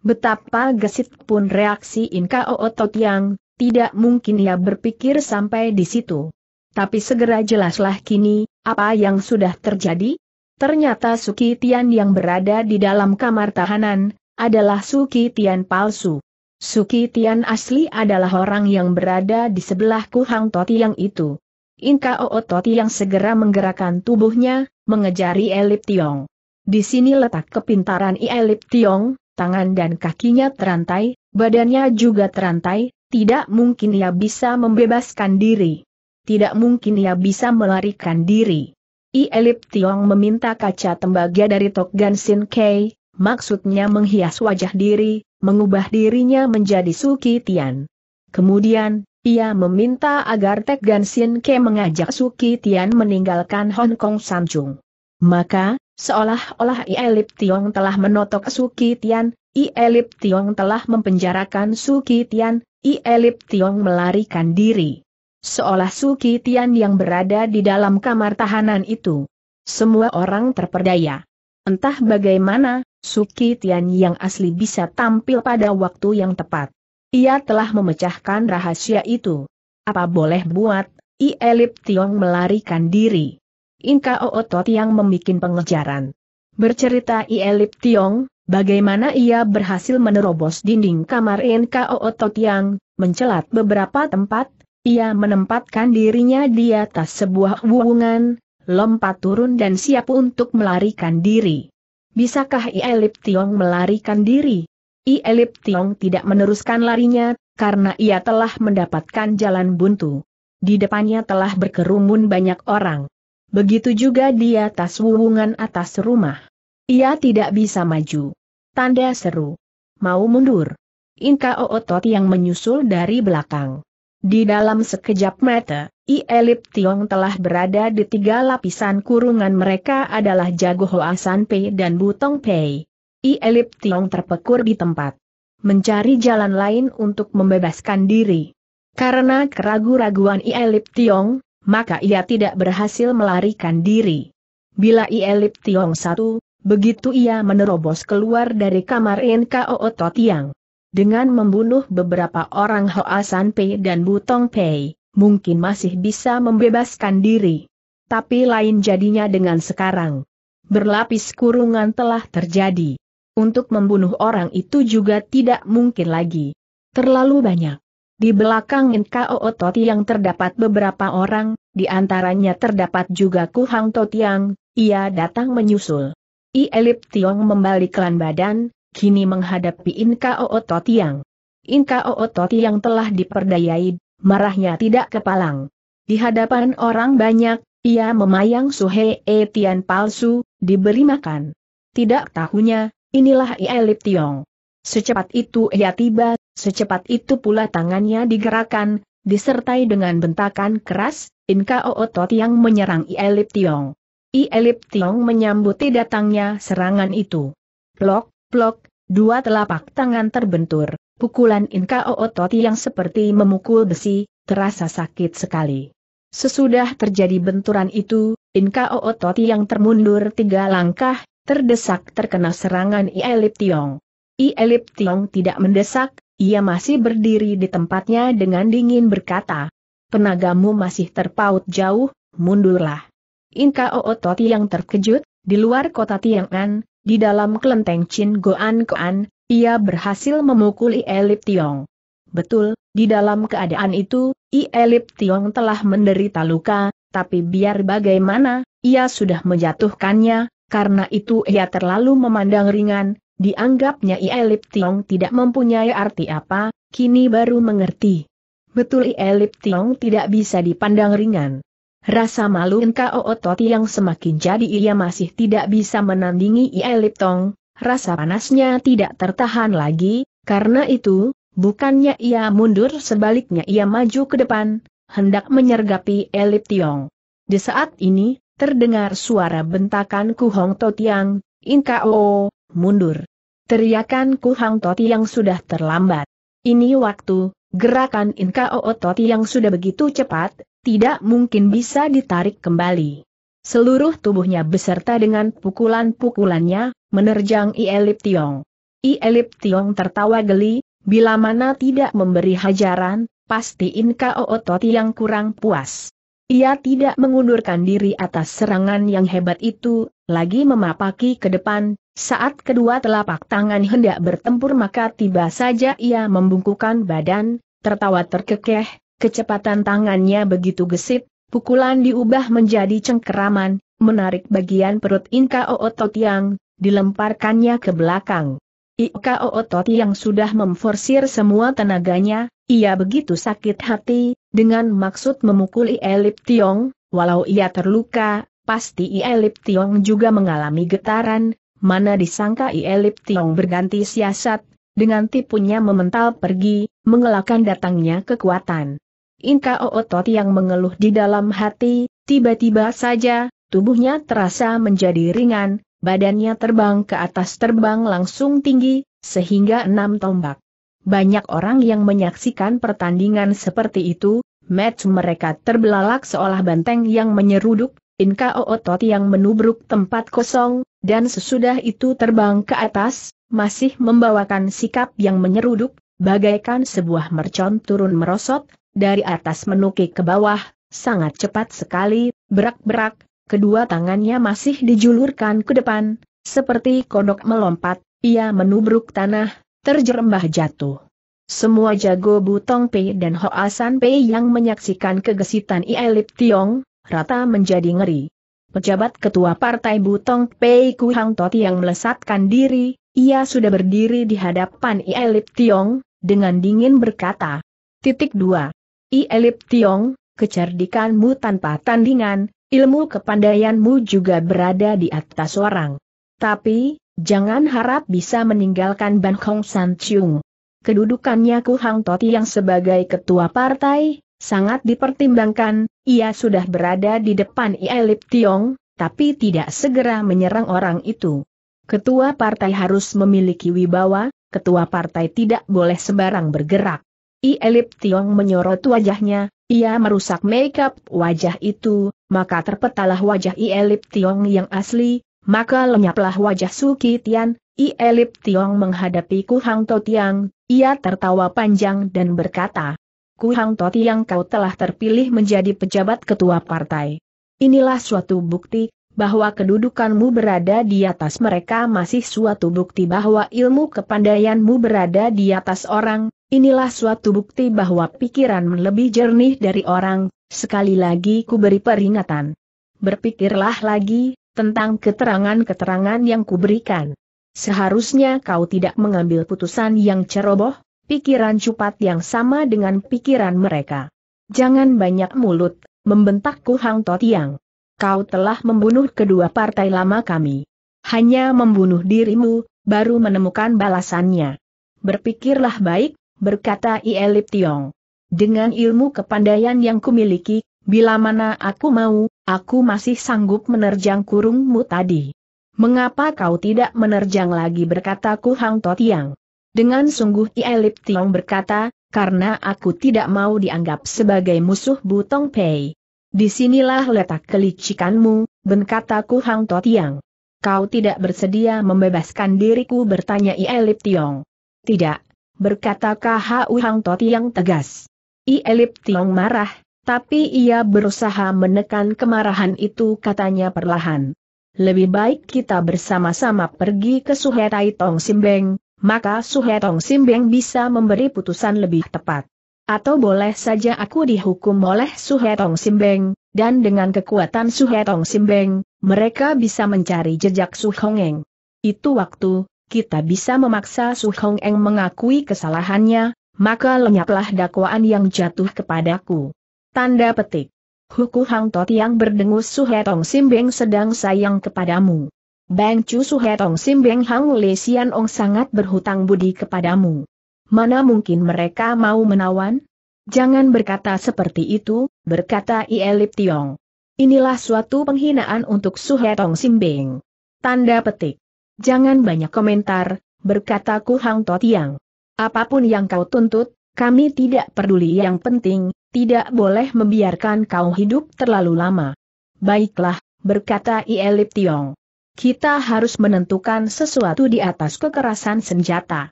A: Betapa gesit pun reaksi Inka Otot yang, tidak mungkin ia berpikir sampai di situ. Tapi segera jelaslah kini, apa yang sudah terjadi? Ternyata Suki Tian yang berada di dalam kamar tahanan, adalah Suki Tian palsu. Suki Tian asli adalah orang yang berada di sebelah Kuhang Toti yang itu. Inka Oototi yang segera menggerakkan tubuhnya, mengejari Elip Tiong. Di sini letak kepintaran Elip Tiong, tangan dan kakinya terantai, badannya juga terantai, tidak mungkin ia bisa membebaskan diri. Tidak mungkin ia bisa melarikan diri. I Elip Tiong meminta kaca tembaga dari Tok Gan Sin Kei, maksudnya menghias wajah diri, mengubah dirinya menjadi Suki Tian. Kemudian, ia meminta agar Tek Gan Sin Kei mengajak Suki Tian meninggalkan Hong Kong Sanjung. Maka, Seolah-olah Ielip Tiong telah menotok Suki Tian, Ielip Tiong telah mempenjarakan Suki Tian, Ielip Tiong melarikan diri. Seolah Suki Tian yang berada di dalam kamar tahanan itu. Semua orang terperdaya. Entah bagaimana, Suki Tian yang asli bisa tampil pada waktu yang tepat. Ia telah memecahkan rahasia itu. Apa boleh buat, Ielip Tiong melarikan diri. Inka Ootot yang membuat pengejaran. Bercerita Ielip Tiong, bagaimana ia berhasil menerobos dinding kamar Inka Ootot yang mencelat beberapa tempat, ia menempatkan dirinya di atas sebuah wuungan, lompat turun dan siap untuk melarikan diri. Bisakah Ielip Tiong melarikan diri? Ielip Tiong tidak meneruskan larinya, karena ia telah mendapatkan jalan buntu. Di depannya telah berkerumun banyak orang. Begitu juga di atas wuwungan atas rumah. Ia tidak bisa maju. Tanda seru. Mau mundur. Inka otot yang menyusul dari belakang. Di dalam sekejap mata, I Elip Tiong telah berada di tiga lapisan kurungan mereka adalah Jago Hoa Pei dan Butong Pei. I Elip Tiong terpekur di tempat. Mencari jalan lain untuk membebaskan diri. Karena keraguan raguan I Elip Tiong, maka ia tidak berhasil melarikan diri. Bila Ielip Tiong satu, begitu ia menerobos keluar dari kamar NKO tiang, Dengan membunuh beberapa orang Hoa San Pei dan Butong Pei, mungkin masih bisa membebaskan diri. Tapi lain jadinya dengan sekarang. Berlapis kurungan telah terjadi. Untuk membunuh orang itu juga tidak mungkin lagi. Terlalu banyak. Di belakang Nkao Toti yang terdapat beberapa orang, di antaranya terdapat juga Kuhang Totiang, ia datang menyusul. I Elip Tiong membalikkan badan, kini menghadapi Nkao Totiang. Nkao Totiang telah diperdayai, marahnya tidak kepalang. Di hadapan orang banyak, ia memayang Suhe Etian palsu, diberi makan. Tidak tahunya, inilah I Elip Tiong. Secepat itu ia tiba Secepat itu pula tangannya digerakkan, disertai dengan bentakan keras, Inka Ootot yang menyerang Ielip Tiong. Ielip Tiong menyambuti datangnya serangan itu. Plok, plok, dua telapak tangan terbentur, pukulan Inka Ootot yang seperti memukul besi, terasa sakit sekali. Sesudah terjadi benturan itu, Inka Ootot yang termundur tiga langkah, terdesak terkena serangan Ielip Tiong. Ielip Tiong tidak mendesak, ia masih berdiri di tempatnya dengan dingin berkata, "Penagamu masih terpaut jauh, mundurlah. Inka Oototi yang terkejut, di luar kota Tiang'an, di dalam kelenteng Chin Goan Koan, ia berhasil memukuli Elip Tiong. Betul, di dalam keadaan itu, Elip Tiong telah menderita luka, tapi biar bagaimana, ia sudah menjatuhkannya, karena itu ia terlalu memandang ringan, Dianggapnya Ielip Tiong tidak mempunyai arti apa, kini baru mengerti. Betul Ielip Tiong tidak bisa dipandang ringan. Rasa malu Nkao Ototi yang semakin jadi ia masih tidak bisa menandingi Ielip Tong, rasa panasnya tidak tertahan lagi, karena itu, bukannya ia mundur sebaliknya ia maju ke depan, hendak menyergapi Ielip Tiong. Di saat ini, terdengar suara bentakan Kuhong Totiang, Inkao, mundur. Teriakan Hang Toti yang sudah terlambat. Ini waktu, gerakan Inka Inkao Toti yang sudah begitu cepat, tidak mungkin bisa ditarik kembali. Seluruh tubuhnya beserta dengan pukulan-pukulannya, menerjang Ielip Tiong. Ielip Tiong tertawa geli, bila mana tidak memberi hajaran, pasti Inka Kao Toti yang kurang puas. Ia tidak mengundurkan diri atas serangan yang hebat itu, lagi memapaki ke depan, saat kedua telapak tangan hendak bertempur maka tiba saja ia membungkukan badan, tertawa terkekeh, kecepatan tangannya begitu gesit, pukulan diubah menjadi cengkeraman, menarik bagian perut Inka Otot yang dilemparkannya ke belakang. Inka Otot yang sudah memforsir semua tenaganya, ia begitu sakit hati, dengan maksud memukuli Elip Tiong, walau ia terluka, pasti Ielip Tiong juga mengalami getaran, mana disangka Ielip Tiong berganti siasat, dengan tipunya memental pergi, mengelakkan datangnya kekuatan. Inka Ootot yang mengeluh di dalam hati, tiba-tiba saja, tubuhnya terasa menjadi ringan, badannya terbang ke atas terbang langsung tinggi, sehingga enam tombak. Banyak orang yang menyaksikan pertandingan seperti itu, match mereka terbelalak seolah banteng yang menyeruduk, Inka Ootot yang menubruk tempat kosong, dan sesudah itu terbang ke atas, masih membawakan sikap yang menyeruduk, bagaikan sebuah mercon turun merosot, dari atas menukik ke bawah, sangat cepat sekali, berak-berak, kedua tangannya masih dijulurkan ke depan, seperti kodok melompat, ia menubruk tanah, terjerembah jatuh. Semua jago Butong Pei dan Hoasan Pei yang menyaksikan kegesitan Ielip Tiong, rata menjadi ngeri. Pejabat Ketua Partai Butong Pei Kuhang Toti yang melesatkan diri, ia sudah berdiri di hadapan Ielip Tiong, dengan dingin berkata. Titik 2. Ielip Tiong, kecerdikanmu tanpa tandingan, ilmu kepandaianmu juga berada di atas orang. Tapi, jangan harap bisa meninggalkan Ban Hong San Chung. Kedudukannya Kuhang Toti yang sebagai ketua partai, sangat dipertimbangkan, ia sudah berada di depan Ielip Tiong, tapi tidak segera menyerang orang itu. Ketua partai harus memiliki wibawa, ketua partai tidak boleh sembarang bergerak. Ielip Tiong menyorot wajahnya, ia merusak makeup wajah itu, maka terpetalah wajah Ielip Tiong yang asli, maka lenyaplah wajah Suki Tian, Ielip Tiong menghadapi Kuhang Totiang, ia tertawa panjang dan berkata, Hang Toti yang kau telah terpilih menjadi pejabat ketua partai. Inilah suatu bukti, bahwa kedudukanmu berada di atas mereka masih suatu bukti bahwa ilmu kepandaianmu berada di atas orang, inilah suatu bukti bahwa pikiran lebih jernih dari orang, sekali lagi ku beri peringatan. Berpikirlah lagi, tentang keterangan-keterangan yang kuberikan. Seharusnya kau tidak mengambil putusan yang ceroboh, pikiran cupat yang sama dengan pikiran mereka. Jangan banyak mulut, membentakku Hang Totiang. Kau telah membunuh kedua partai lama kami. Hanya membunuh dirimu, baru menemukan balasannya. Berpikirlah baik, berkata Ielip Tiong. Dengan ilmu kepandaian yang kumiliki, bila mana aku mau, aku masih sanggup menerjang kurungmu tadi. Mengapa kau tidak menerjang lagi berkataku Ku Hang Totiang? Dengan sungguh Ielip Tiong berkata, karena aku tidak mau dianggap sebagai musuh Butong Pei. Disinilah letak kelicikanmu, kataku Hang To Tiang. Kau tidak bersedia membebaskan diriku bertanya Ielip Tiong. Tidak, berkata KHU Hang To Tiang tegas. Ielip Tiong marah, tapi ia berusaha menekan kemarahan itu katanya perlahan. Lebih baik kita bersama-sama pergi ke Suhetai Tong Simbeng, maka Su Suhetong Simbeng bisa memberi putusan lebih tepat. Atau boleh saja aku dihukum oleh Su Suhetong Simbeng, dan dengan kekuatan Su Suhetong Simbeng, mereka bisa mencari jejak Su Suhongeng. Itu waktu, kita bisa memaksa Su Suhongeng mengakui kesalahannya, maka lenyaplah dakwaan yang jatuh kepadaku. Tanda petik. Huku Hang Tot yang berdengus Suhetong Simbeng sedang sayang kepadamu. Bang Chu Suhetong Sim Beng Hang Le Sian Ong sangat berhutang budi kepadamu. Mana mungkin mereka mau menawan? Jangan berkata seperti itu, berkata Ielip Tiong. Inilah suatu penghinaan untuk Suhetong Sim Beng. Tanda petik. Jangan banyak komentar, berkata Ku Hang Tiang. Apapun yang kau tuntut, kami tidak peduli yang penting, tidak boleh membiarkan kau hidup terlalu lama. Baiklah, berkata Ielip Tiong. Kita harus menentukan sesuatu di atas kekerasan senjata.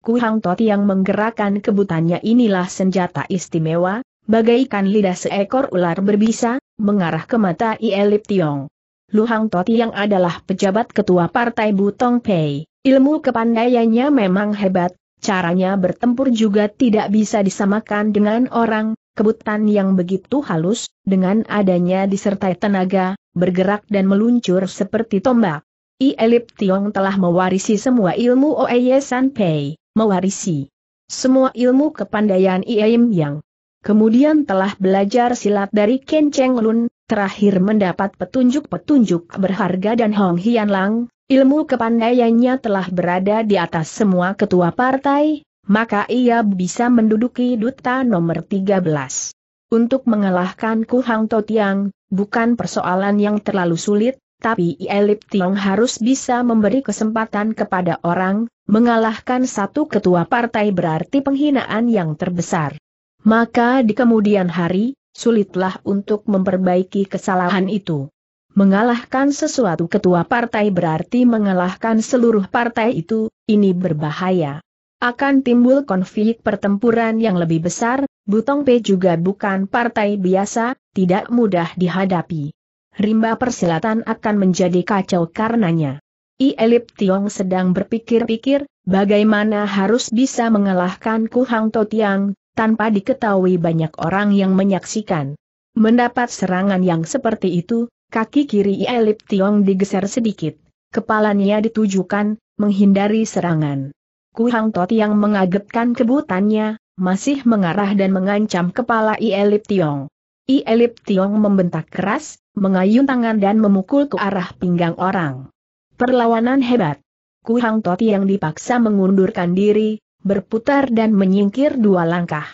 A: Kuhang Toti yang menggerakkan kebutannya inilah senjata istimewa, bagaikan lidah seekor ular berbisa, mengarah ke mata Ielip Tiong. Hang Toti yang adalah pejabat ketua partai Butong Pei, ilmu kepandaiannya memang hebat, caranya bertempur juga tidak bisa disamakan dengan orang, kebutan yang begitu halus, dengan adanya disertai tenaga, bergerak dan meluncur seperti tombak. I Elip Tiong telah mewarisi semua ilmu Oeye San Pei, mewarisi semua ilmu kepandaian Iem Yang. Kemudian telah belajar silat dari Ken Cheng Lun, terakhir mendapat petunjuk-petunjuk berharga dan Hong Hian Lang, ilmu kepandaiannya telah berada di atas semua ketua partai, maka ia bisa menduduki duta nomor 13. Untuk mengalahkan Ku Hang To Tiang, bukan persoalan yang terlalu sulit, tapi Elip Tiong harus bisa memberi kesempatan kepada orang, mengalahkan satu ketua partai berarti penghinaan yang terbesar. Maka di kemudian hari, sulitlah untuk memperbaiki kesalahan itu. Mengalahkan sesuatu ketua partai berarti mengalahkan seluruh partai itu, ini berbahaya. Akan timbul konflik pertempuran yang lebih besar, Butong P juga bukan partai biasa, tidak mudah dihadapi. Rimba persilatan akan menjadi kacau karenanya. Ielip Tiong sedang berpikir-pikir, bagaimana harus bisa mengalahkan Ku Hang Totiang, tanpa diketahui banyak orang yang menyaksikan. Mendapat serangan yang seperti itu, kaki kiri Ielip Tiong digeser sedikit, kepalanya ditujukan, menghindari serangan. Ku Hang Totiang mengagetkan kebutannya, masih mengarah dan mengancam kepala Ielip Tiong. Ielip Tiong membentak keras, mengayun tangan dan memukul ke arah pinggang orang. Perlawanan hebat. Hang Toti yang dipaksa mengundurkan diri, berputar dan menyingkir dua langkah.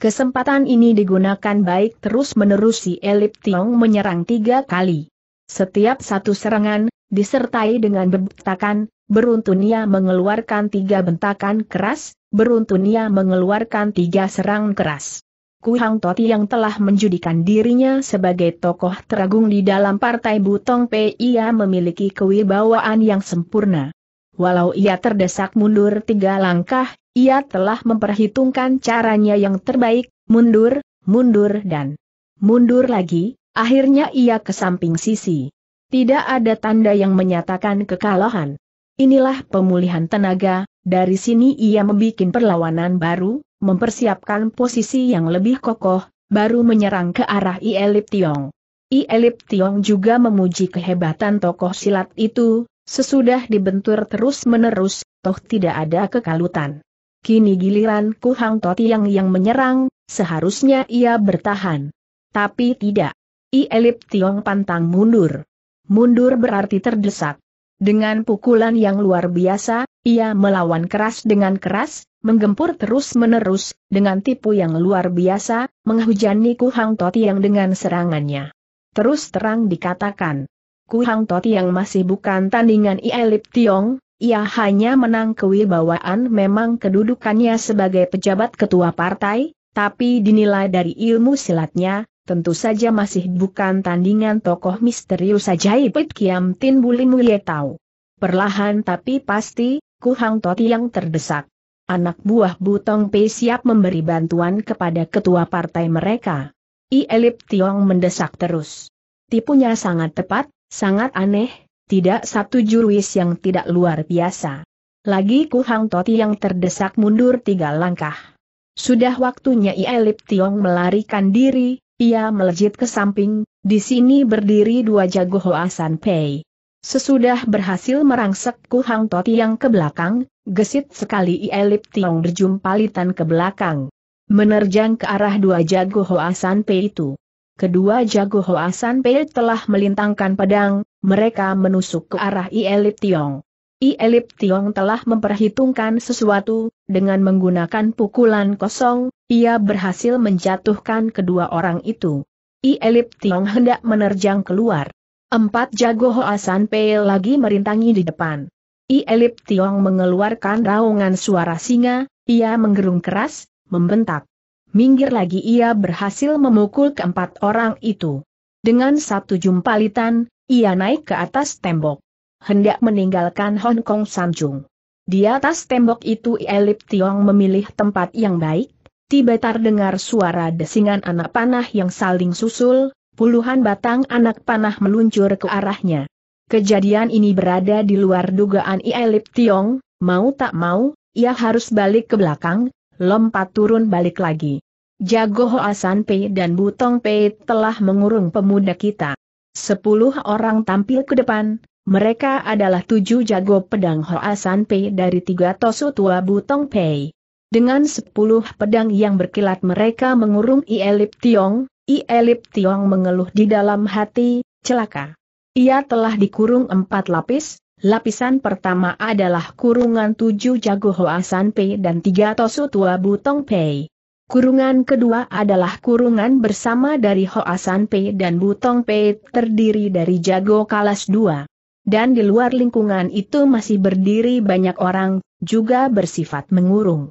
A: Kesempatan ini digunakan baik terus-menerus si Elip Tiong menyerang tiga kali. Setiap satu serangan, disertai dengan bentakan, beruntunnya mengeluarkan tiga bentakan keras, beruntunnya mengeluarkan tiga serang keras. Kui Hang Toti yang telah menjudikan dirinya sebagai tokoh teragung di dalam partai Butong Ia memiliki kewibawaan yang sempurna. Walau ia terdesak mundur tiga langkah, ia telah memperhitungkan caranya yang terbaik, mundur, mundur dan mundur lagi, Akhirnya ia ke samping sisi. Tidak ada tanda yang menyatakan kekalahan. Inilah pemulihan tenaga, dari sini ia membuat perlawanan baru, mempersiapkan posisi yang lebih kokoh, baru menyerang ke arah Ielip Tiong. Ielip Tiong juga memuji kehebatan tokoh silat itu, sesudah dibentur terus-menerus, toh tidak ada kekalutan. Kini giliran Kuhang Totiang yang menyerang, seharusnya ia bertahan. Tapi tidak. I Tiong pantang mundur. Mundur berarti terdesak. Dengan pukulan yang luar biasa, ia melawan keras dengan keras, menggempur terus-menerus, dengan tipu yang luar biasa, menghujani Ku Hang Totiang dengan serangannya. Terus terang dikatakan, Ku Hang Totiang masih bukan tandingan I Tiong, ia hanya menang kewibawaan memang kedudukannya sebagai pejabat ketua partai, tapi dinilai dari ilmu silatnya, tentu saja masih bukan tandingan tokoh misterius ajaib It Kiam Tin buli mulia tahu. Perlahan tapi pasti, Kuhang Toti yang terdesak. Anak buah Butong Pei siap memberi bantuan kepada ketua partai mereka. I Elip Tiong mendesak terus. Tipunya sangat tepat, sangat aneh, tidak satu juruis yang tidak luar biasa. Lagi Kuhang Toti yang terdesak mundur tiga langkah. Sudah waktunya I Elip Tiong melarikan diri, ia melejit ke samping, di sini berdiri dua jago Hoasan Pei. Sesudah berhasil merangsek Ku Hang Toti yang ke belakang, gesit sekali Ielip Tiong berjumpalitan ke belakang. Menerjang ke arah dua jago Hoasan Pei itu. Kedua jago Hoasan Pei telah melintangkan pedang, mereka menusuk ke arah Ielip Tiong. Ielip Tiong telah memperhitungkan sesuatu, dengan menggunakan pukulan kosong, ia berhasil menjatuhkan kedua orang itu. I Elip Tiong hendak menerjang keluar. Empat jago Hoasan Pei lagi merintangi di depan. I Elip Tiong mengeluarkan raungan suara singa, ia menggerung keras, membentak. Minggir lagi ia berhasil memukul keempat orang itu. Dengan satu jumpalitan, ia naik ke atas tembok. Hendak meninggalkan Hong Kong Sanjung. Di atas tembok itu Elip Tiong memilih tempat yang baik, tiba terdengar suara desingan anak panah yang saling susul, puluhan batang anak panah meluncur ke arahnya. Kejadian ini berada di luar dugaan Ielip Tiong, mau tak mau, ia harus balik ke belakang, lompat turun balik lagi. Jago Hoasan Pei dan Butong Pei telah mengurung pemuda kita. Sepuluh orang tampil ke depan, mereka adalah tujuh jago pedang Hoasan Pei dari tiga Tosu Tua Butong Pei. Dengan sepuluh pedang yang berkilat mereka mengurung Ielip Tiong, Ielip Tiong mengeluh di dalam hati, celaka. Ia telah dikurung empat lapis, lapisan pertama adalah kurungan tujuh jago Hoasan Pei dan tiga tosu tua Butong Pei. Kurungan kedua adalah kurungan bersama dari Hoasan Pei dan Butong Pei terdiri dari jago kalas dua. Dan di luar lingkungan itu masih berdiri banyak orang, juga bersifat mengurung.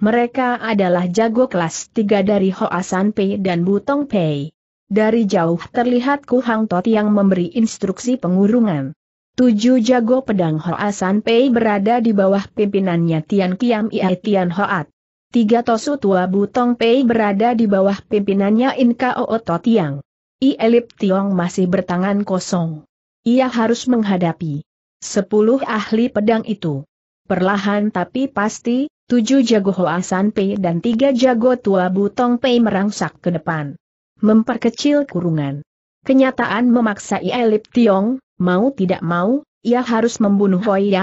A: Mereka adalah jago kelas 3 dari Hoasan Pei dan Butong Pei. Dari jauh terlihat Ku Hang Tot yang memberi instruksi pengurungan. Tujuh jago pedang Hoasan Pei berada di bawah pimpinannya Tian Kiam Ia Tian Hoat. Tiga Tosu Tua Butong Pei berada di bawah pimpinannya Inka Oo Totiang. I Elip Tiong masih bertangan kosong. Ia harus menghadapi sepuluh ahli pedang itu. Perlahan tapi pasti, tujuh jago Hoasan Pei dan tiga jago tua Butong Pei merangsak ke depan. Memperkecil kurungan. Kenyataan memaksa Ielip Tiong, mau tidak mau, ia harus membunuh Hoi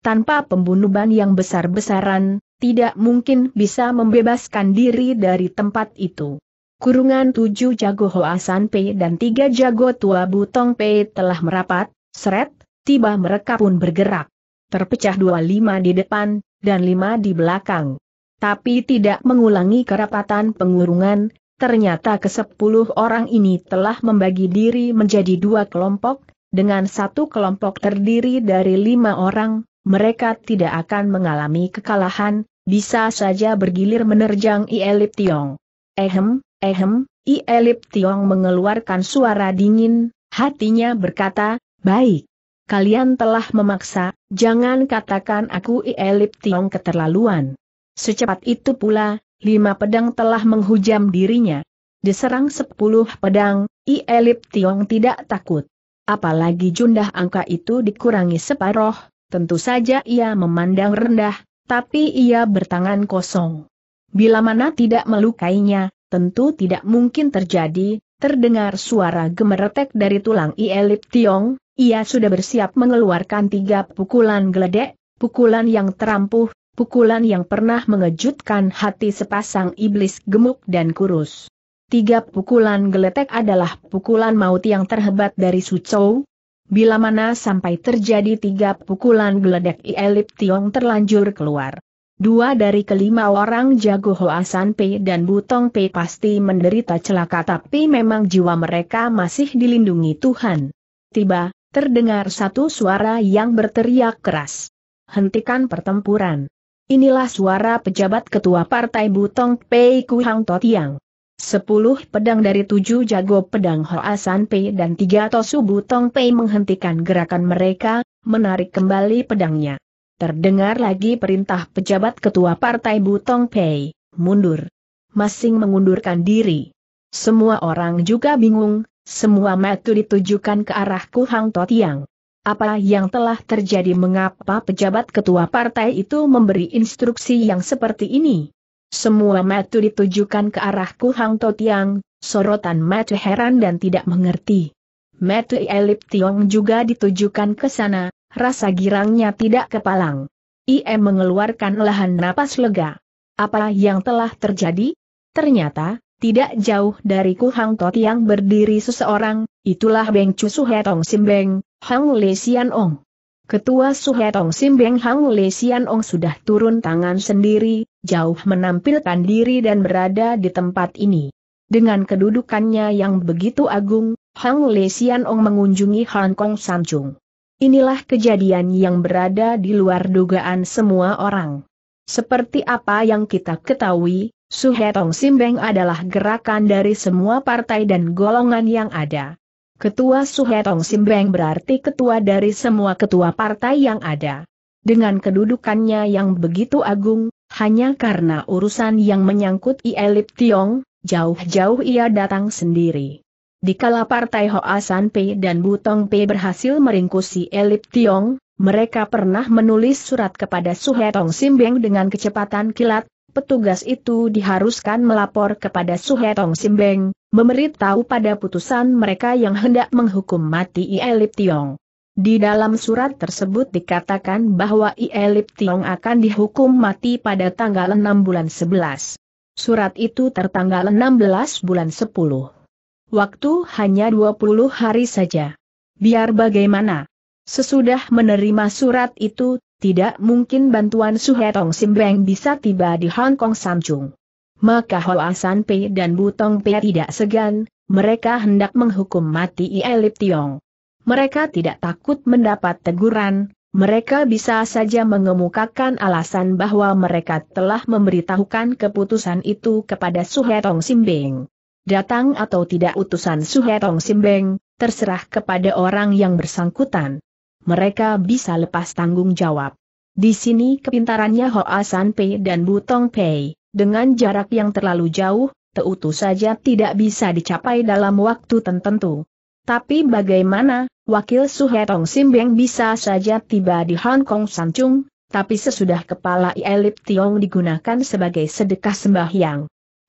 A: tanpa pembunuhan yang besar-besaran, tidak mungkin bisa membebaskan diri dari tempat itu. Kurungan tujuh jago Hoasan P dan tiga jago tua Butong P telah merapat, seret, tiba mereka pun bergerak. Terpecah dua lima di depan, dan lima di belakang. Tapi tidak mengulangi kerapatan pengurungan, ternyata kesepuluh orang ini telah membagi diri menjadi dua kelompok, dengan satu kelompok terdiri dari lima orang, mereka tidak akan mengalami kekalahan, bisa saja bergilir menerjang Ielip Tiong. Ehem, ehem, Ielip Tiong mengeluarkan suara dingin, hatinya berkata, baik kalian telah memaksa, jangan katakan aku Ielip Tiong keterlaluan. Secepat itu pula, lima pedang telah menghujam dirinya. Diserang sepuluh pedang, Ielip Tiong tidak takut. Apalagi jumlah angka itu dikurangi separoh, tentu saja ia memandang rendah, tapi ia bertangan kosong. Bila mana tidak melukainya, tentu tidak mungkin terjadi, terdengar suara gemeretek dari tulang Ielip Tiong, ia sudah bersiap mengeluarkan tiga pukulan geledek, pukulan yang terampuh, pukulan yang pernah mengejutkan hati sepasang iblis gemuk dan kurus. Tiga pukulan geletek adalah pukulan maut yang terhebat dari Suzhou. Bila mana sampai terjadi tiga pukulan geledek Ielip Tiong terlanjur keluar. Dua dari kelima orang jago Hoasan P dan Butong P pasti menderita celaka tapi memang jiwa mereka masih dilindungi Tuhan. Tiba, terdengar satu suara yang berteriak keras. Hentikan pertempuran. Inilah suara pejabat ketua partai Butong Pei Kuhang Totiang. Sepuluh pedang dari tujuh jago pedang Hoasan Pei dan tiga Tosu Butong Pei menghentikan gerakan mereka, menarik kembali pedangnya. Terdengar lagi perintah pejabat ketua partai Butong Pei, mundur. Masing mengundurkan diri. Semua orang juga bingung, semua metu ditujukan ke arahku Hang Totiang. Apa yang telah terjadi mengapa pejabat ketua partai itu memberi instruksi yang seperti ini? Semua metu ditujukan ke arahku Hang Totiang, sorotan metu heran dan tidak mengerti. Metu Elip Tiong juga ditujukan ke sana, rasa girangnya tidak kepalang. IM mengeluarkan lahan napas lega. Apa yang telah terjadi? Ternyata, tidak jauh dari Kuhang Tot yang berdiri seseorang, itulah Beng Chu Suhetong Simbeng, Hang Le Sian Ong. Ketua Suhetong Simbeng Hang Le Sian Ong sudah turun tangan sendiri, jauh menampilkan diri dan berada di tempat ini. Dengan kedudukannya yang begitu agung, Hang Le Sian Ong mengunjungi Hong Kong Sanjung. Inilah kejadian yang berada di luar dugaan semua orang. Seperti apa yang kita ketahui, Suhetong Simbeng adalah gerakan dari semua partai dan golongan yang ada. Ketua Suhetong Simbeng berarti ketua dari semua ketua partai yang ada. Dengan kedudukannya yang begitu agung, hanya karena urusan yang menyangkut Ielip Tiong, jauh-jauh ia datang sendiri. Dikala partai Hoasan Pei dan Butong Pei berhasil meringkusi Elip Tiong, mereka pernah menulis surat kepada Suhetong Simbeng dengan kecepatan kilat, petugas itu diharuskan melapor kepada Suhetong Simbeng, memberitahu pada putusan mereka yang hendak menghukum mati Ielip Tiong. Di dalam surat tersebut dikatakan bahwa Ielip Tiong akan dihukum mati pada tanggal 6 bulan 11. Surat itu tertanggal 16 bulan 10. Waktu hanya 20 hari saja. Biar bagaimana. Sesudah menerima surat itu, tidak mungkin bantuan Suhetong Simbeng bisa tiba di Hong Kong Samsung. Maka Hoa San Pei dan Butong Pei tidak segan, mereka hendak menghukum mati Ielip Tiong. Mereka tidak takut mendapat teguran, mereka bisa saja mengemukakan alasan bahwa mereka telah memberitahukan keputusan itu kepada Suhetong Simbeng. Datang atau tidak utusan Suhetong Simbeng, terserah kepada orang yang bersangkutan mereka bisa lepas tanggung jawab. Di sini kepintarannya Hoa San Pei dan Butong Pei, dengan jarak yang terlalu jauh, teutu saja tidak bisa dicapai dalam waktu tertentu. Tapi bagaimana, wakil Suhetong Simbeng bisa saja tiba di Hong Kong Sanchung, tapi sesudah kepala elit Tiong digunakan sebagai sedekah sembahyang.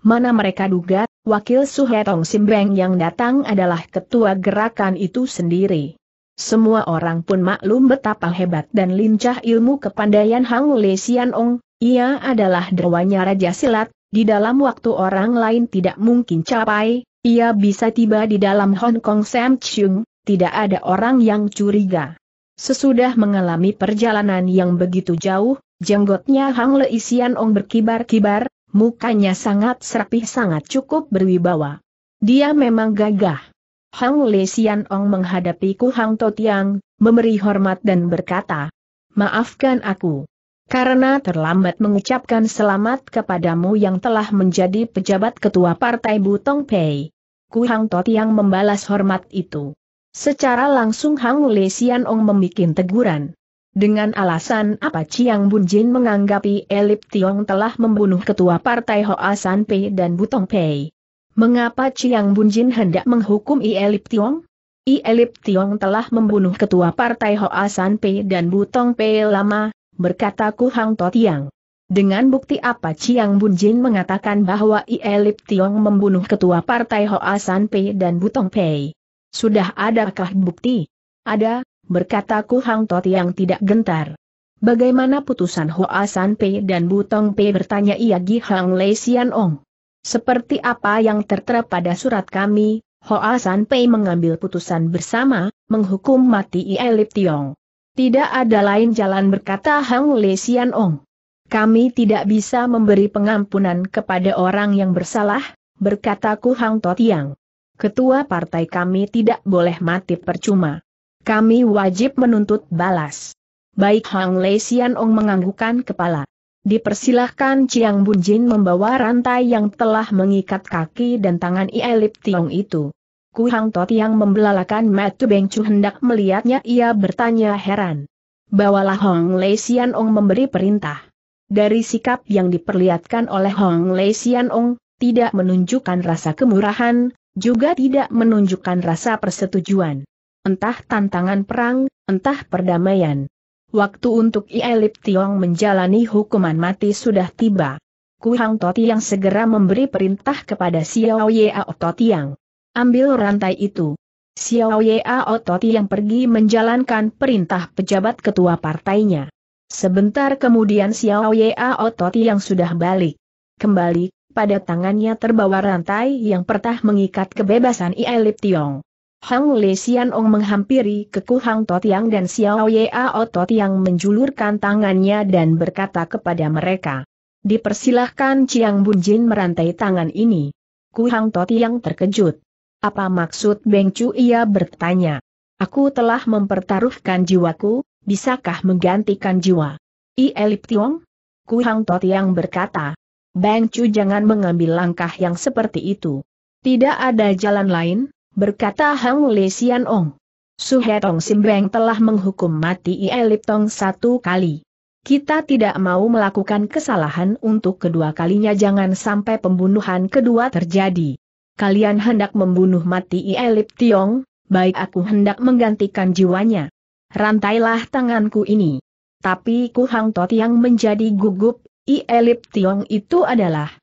A: Mana mereka duga, wakil Suhetong Simbeng yang datang adalah ketua gerakan itu sendiri. Semua orang pun maklum betapa hebat dan lincah ilmu kepandaian Hang Le Sian Ong, ia adalah derwanya Raja Silat, di dalam waktu orang lain tidak mungkin capai, ia bisa tiba di dalam Hong Kong Sam Chung, tidak ada orang yang curiga. Sesudah mengalami perjalanan yang begitu jauh, jenggotnya Hang Le Sian Ong berkibar-kibar, mukanya sangat serapih sangat cukup berwibawa. Dia memang gagah. Hang Le Sian Ong menghadapi Ku Hang Tiang, memberi hormat dan berkata, Maafkan aku. Karena terlambat mengucapkan selamat kepadamu yang telah menjadi pejabat ketua partai Butong Pei. Ku Hang Tiang membalas hormat itu. Secara langsung Hang Le Sian Ong membuat teguran. Dengan alasan apa Chiang Jin menganggapi Elip Tiong telah membunuh ketua partai Hoa San Pei dan Butong Pei. Mengapa Chiang Bunjin hendak menghukum Ielip Tiong? Ielip Tiong telah membunuh ketua partai Hoa San Pei dan Butong Pei lama, berkata Ku Hang To Tiang. Dengan bukti apa Chiang Bunjin mengatakan bahwa Ielip Tiong membunuh ketua partai Hoa San Pei dan Butong Pei? Sudah adakah bukti? Ada, berkata Ku Hang To Tiang tidak gentar. Bagaimana putusan Hoa San Pei dan Butong Pei bertanya Ia Gi Hang Lei Sian Ong. Seperti apa yang tertera pada surat kami, Hoa Pei mengambil putusan bersama, menghukum mati Ielip Tiong. Tidak ada lain jalan berkata Hang Le Sian Ong. Kami tidak bisa memberi pengampunan kepada orang yang bersalah, berkataku Hang Tiang. Ketua partai kami tidak boleh mati percuma. Kami wajib menuntut balas. Baik Hang Le Sian Ong menganggukkan kepala. Dipersilahkan Chiang Bunjin membawa rantai yang telah mengikat kaki dan tangan Lip Tiong itu. Ku Hang Tot yang membelalakan Matu Beng Chu hendak melihatnya ia bertanya heran. Bawalah Hong Lei Sian Ong memberi perintah. Dari sikap yang diperlihatkan oleh Hong Lei Sian Ong, tidak menunjukkan rasa kemurahan, juga tidak menunjukkan rasa persetujuan. Entah tantangan perang, entah perdamaian. Waktu untuk Ielip Tiong menjalani hukuman mati sudah tiba. Ku Kuhang yang segera memberi perintah kepada Xiao Yao Totiang. Ambil rantai itu. Xiao Yao Totiang pergi menjalankan perintah pejabat ketua partainya. Sebentar kemudian Xiao Yao Totiang sudah balik. Kembali, pada tangannya terbawa rantai yang pertah mengikat kebebasan Ielip Tiong. Hang Li ong menghampiri Keku Hang Totiang dan Xiao Yao Totiang menjulurkan tangannya dan berkata kepada mereka. Dipersilahkan Chiang Bunjin merantai tangan ini. Ku Hang Totiang terkejut. Apa maksud Beng Chu ia bertanya. Aku telah mempertaruhkan jiwaku, bisakah menggantikan jiwa? I Elip Tiong? Ku Hang Totiang berkata. Beng Chu jangan mengambil langkah yang seperti itu. Tidak ada jalan lain, berkata Hang Le Sian Ong. Suhetong Simbeng telah menghukum mati Ielip Tong satu kali. Kita tidak mau melakukan kesalahan untuk kedua kalinya jangan sampai pembunuhan kedua terjadi. Kalian hendak membunuh mati Ielip Tiong, baik aku hendak menggantikan jiwanya. Rantailah tanganku ini. Tapi Ku Hang Tot yang menjadi gugup, Ielip Tiong itu adalah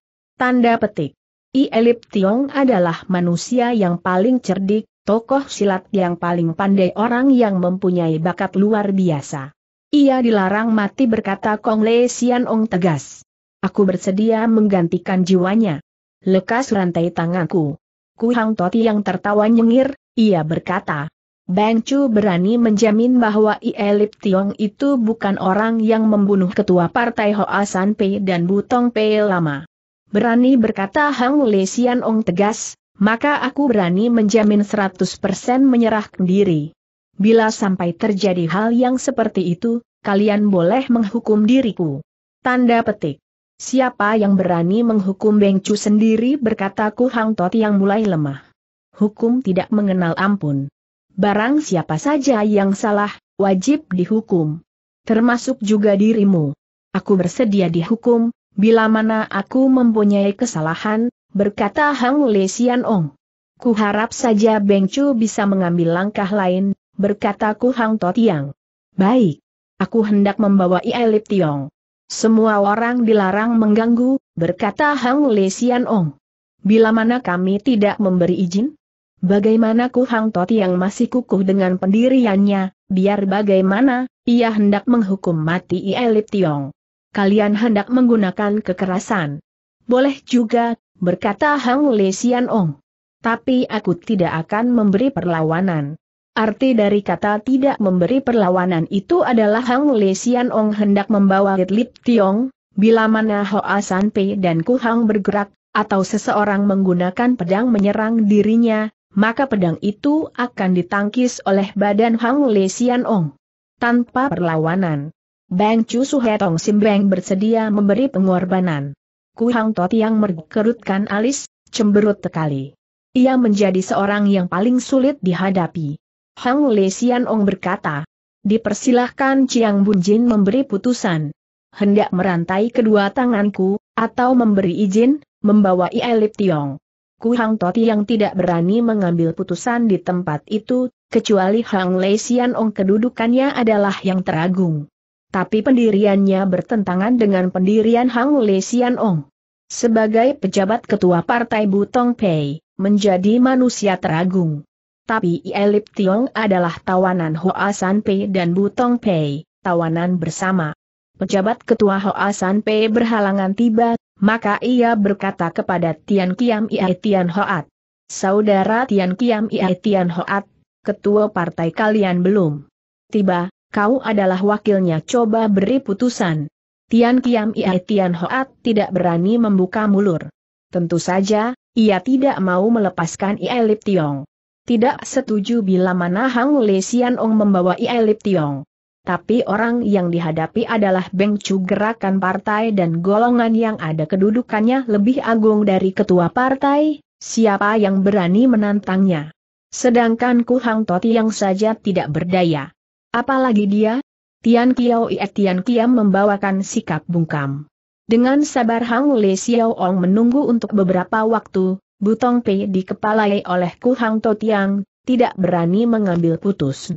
A: tanda petik. I Elip Tiong adalah manusia yang paling cerdik, tokoh silat yang paling pandai orang yang mempunyai bakat luar biasa. Ia dilarang mati berkata Kong Le Sian Ong tegas. Aku bersedia menggantikan jiwanya. Lekas rantai tanganku. Ku Hang Toti yang tertawa nyengir, ia berkata. Bang Chu berani menjamin bahwa Ielip Tiong itu bukan orang yang membunuh ketua partai Hoa San Pei dan Butong Pei lama berani berkata Hang Le Sian Ong tegas, maka aku berani menjamin 100% menyerah diri. Bila sampai terjadi hal yang seperti itu, kalian boleh menghukum diriku. Tanda petik. Siapa yang berani menghukum Beng Bengcu sendiri berkata Ku Hang Tot yang mulai lemah. Hukum tidak mengenal ampun. Barang siapa saja yang salah, wajib dihukum. Termasuk juga dirimu. Aku bersedia dihukum, Bila mana aku mempunyai kesalahan, berkata Hang Le Sian Ong. Ku harap saja Beng Chu bisa mengambil langkah lain, berkataku Ku Hang Tiang. Baik. Aku hendak membawa Ielip Tiong. Semua orang dilarang mengganggu, berkata Hang Le Sian Ong. Bila mana kami tidak memberi izin? Bagaimana Ku Hang yang masih kukuh dengan pendiriannya, biar bagaimana, ia hendak menghukum mati Ielip Tiong kalian hendak menggunakan kekerasan. Boleh juga, berkata Hang Le Xian Ong. Tapi aku tidak akan memberi perlawanan. Arti dari kata tidak memberi perlawanan itu adalah Hang Le Xian Ong hendak membawa Lip Tiong, bila mana Hoa San Pei dan ku Hang bergerak, atau seseorang menggunakan pedang menyerang dirinya, maka pedang itu akan ditangkis oleh badan Hang Le Xian Ong. Tanpa perlawanan. Bang Chu Suhetong Simbeng bersedia memberi pengorbanan. Ku Hang Tot yang merkerutkan alis, cemberut sekali. Ia menjadi seorang yang paling sulit dihadapi. Hang Le Sian Ong berkata, dipersilahkan Chiang Jin memberi putusan. Hendak merantai kedua tanganku, atau memberi izin, membawa Ielip Tiong. Ku Hang Totti yang tidak berani mengambil putusan di tempat itu, kecuali Hang Lei Ong kedudukannya adalah yang teragung tapi pendiriannya bertentangan dengan pendirian Hang Le Xian Ong. Sebagai pejabat ketua partai Butong Pei, menjadi manusia teragung. Tapi Elip Tiong adalah tawanan Hoa San Pei dan Butong Pei, tawanan bersama. Pejabat ketua Hoa San Pei berhalangan tiba, maka ia berkata kepada Tian Kiam Iai Tian Hoat. Saudara Tian Kiam Iai Tian Hoat, ketua partai kalian belum tiba, kau adalah wakilnya coba beri putusan. Tian Kiam Ia Tian Hoat tidak berani membuka mulut. Tentu saja, ia tidak mau melepaskan Ia Lip Tiong. Tidak setuju bila mana Hang Le Sian Ong membawa Ia Lip Tiong. Tapi orang yang dihadapi adalah Beng Chu gerakan partai dan golongan yang ada kedudukannya lebih agung dari ketua partai, siapa yang berani menantangnya. Sedangkan Ku Hang Toti yang saja tidak berdaya. Apalagi dia? Tian Kiao Ie Tian Kiam membawakan sikap bungkam. Dengan sabar Hang Le Xiao Ong menunggu untuk beberapa waktu, Butong Pei dikepalai oleh Ku Hang To Tiang, tidak berani mengambil putus.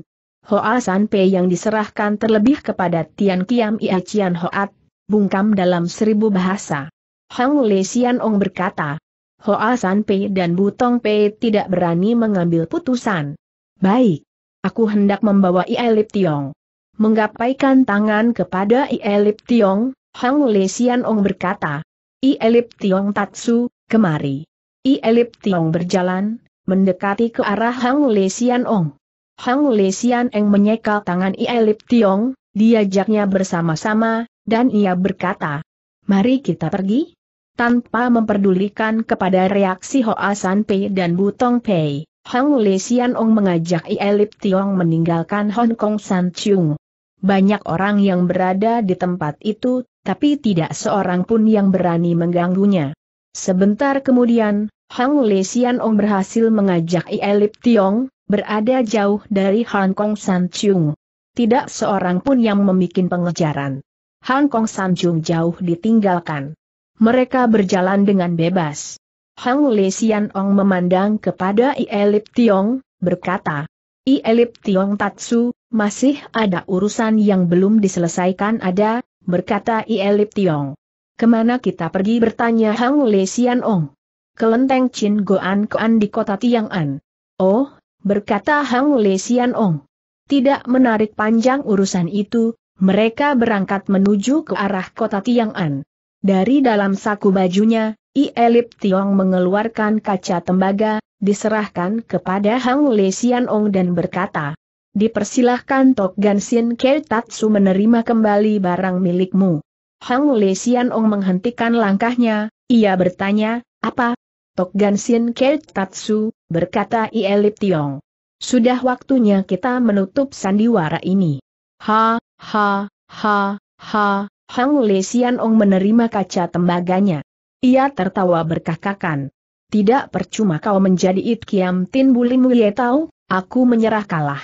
A: Hoa San Pei yang diserahkan terlebih kepada Tian Kiam Ie Cian Hoat, bungkam dalam seribu bahasa. Hang Le Xian Ong berkata, Hoa San Pei dan Butong Pei tidak berani mengambil putusan. Baik. Aku hendak membawa Ielip Tiong. Menggapaikan tangan kepada Ielip Tiong, Hang Le Sian Ong berkata, Ielip Tiong Tatsu, kemari. Ielip Tiong berjalan, mendekati ke arah Hang Le Sian Ong. Hang Le Sian Ong menyekal tangan Ielip Tiong, diajaknya bersama-sama, dan ia berkata, Mari kita pergi? Tanpa memperdulikan kepada reaksi Hoa San Pei dan Butong Pei. Hang Li Xianong mengajak Ielip Tiong meninggalkan Hong Kong San Chung. Banyak orang yang berada di tempat itu, tapi tidak seorang pun yang berani mengganggunya. Sebentar kemudian, Hang Li Xianong berhasil mengajak Ielip Tiong, berada jauh dari Hong Kong San Chung. Tidak seorang pun yang membuat pengejaran. Hong Kong San Chung jauh ditinggalkan. Mereka berjalan dengan bebas. Hang Li Xian Ong memandang kepada Ielip Tiong, berkata, Ielip Tiong Tatsu, masih ada urusan yang belum diselesaikan ada, berkata Ielip Tiong. Kemana kita pergi bertanya Hang Li Xian Ong. Kelenteng Chin Goan Koan di kota Tiang'an. Oh, berkata Hang Li Xian Ong. Tidak menarik panjang urusan itu, mereka berangkat menuju ke arah kota Tiang'an. Dari dalam saku bajunya, I Elip Tiong mengeluarkan kaca tembaga, diserahkan kepada Hang Le Sian Ong dan berkata, Dipersilahkan Tok Gansin Tatsu menerima kembali barang milikmu. Hang Le Sian Ong menghentikan langkahnya, ia bertanya, apa? Tok Gansin Tatsu, berkata I Elip Tiong. Sudah waktunya kita menutup sandiwara ini. Ha, ha, ha, ha, Hang Le Sian Ong menerima kaca tembaganya. Ia tertawa berkakakan. Tidak percuma kau menjadi It Tin Bulim Ye tau, aku menyerah kalah.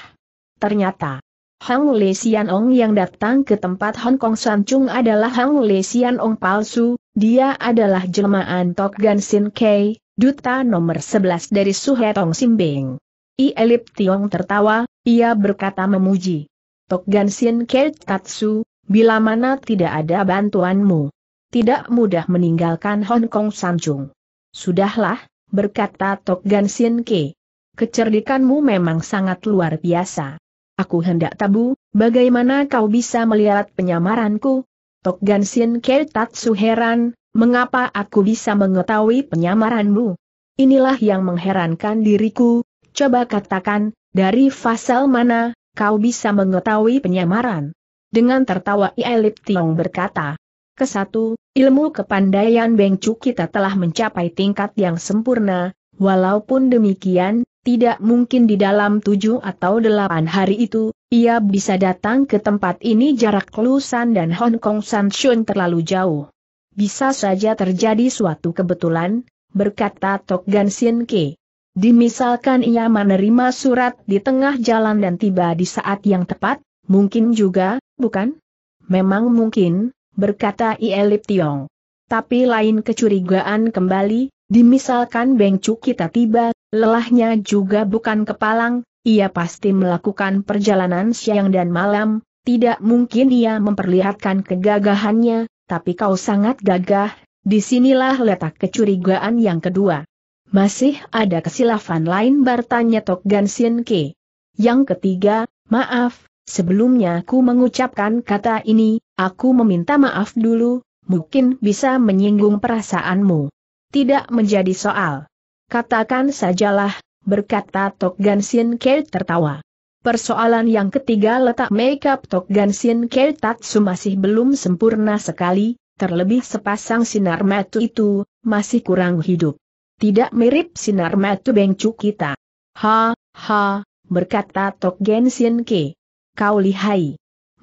A: Ternyata, Hang Le Sian yang datang ke tempat Hong Kong San Sancung adalah Hang Le Sian Ong palsu, dia adalah jelmaan Tok Gan Sin Kei, duta nomor 11 dari Suhetong Simbing. I Elip Tiong tertawa, ia berkata memuji. Tok Gan Sin Kei Tatsu, bila mana tidak ada bantuanmu tidak mudah meninggalkan Hong Kong Sanjung. Sudahlah, berkata Tok Gan Sin Ke. Kecerdikanmu memang sangat luar biasa. Aku hendak tabu, bagaimana kau bisa melihat penyamaranku? Tok Gan Sin Ke Tatsu heran, mengapa aku bisa mengetahui penyamaranmu? Inilah yang mengherankan diriku, coba katakan, dari fasal mana, kau bisa mengetahui penyamaran? Dengan tertawa Ielip Tiong berkata, Kesatu, ilmu kepandaian Bengcu kita telah mencapai tingkat yang sempurna, walaupun demikian, tidak mungkin di dalam tujuh atau delapan hari itu, ia bisa datang ke tempat ini jarak Lusan dan Hong Kong San Sanshun terlalu jauh. Bisa saja terjadi suatu kebetulan, berkata Tok Gan Sien Ke. Dimisalkan ia menerima surat di tengah jalan dan tiba di saat yang tepat, mungkin juga, bukan? Memang mungkin, berkata Ielip Tiong. Tapi lain kecurigaan kembali, dimisalkan Bengcu kita tiba, lelahnya juga bukan kepalang, ia pasti melakukan perjalanan siang dan malam, tidak mungkin ia memperlihatkan kegagahannya, tapi kau sangat gagah, disinilah letak kecurigaan yang kedua. Masih ada kesilafan lain bertanya Tok Gansin Ke. Yang ketiga, maaf, sebelumnya ku mengucapkan kata ini, Aku meminta maaf dulu, mungkin bisa menyinggung perasaanmu. Tidak menjadi soal. Katakan sajalah, berkata Tok Gansin Kei tertawa. Persoalan yang ketiga letak makeup Tok Gansin Kei Tatsu masih belum sempurna sekali, terlebih sepasang sinar metu itu, masih kurang hidup. Tidak mirip sinar metu bengcu kita. Ha, ha, berkata Tok Gansin Kei. Kau lihai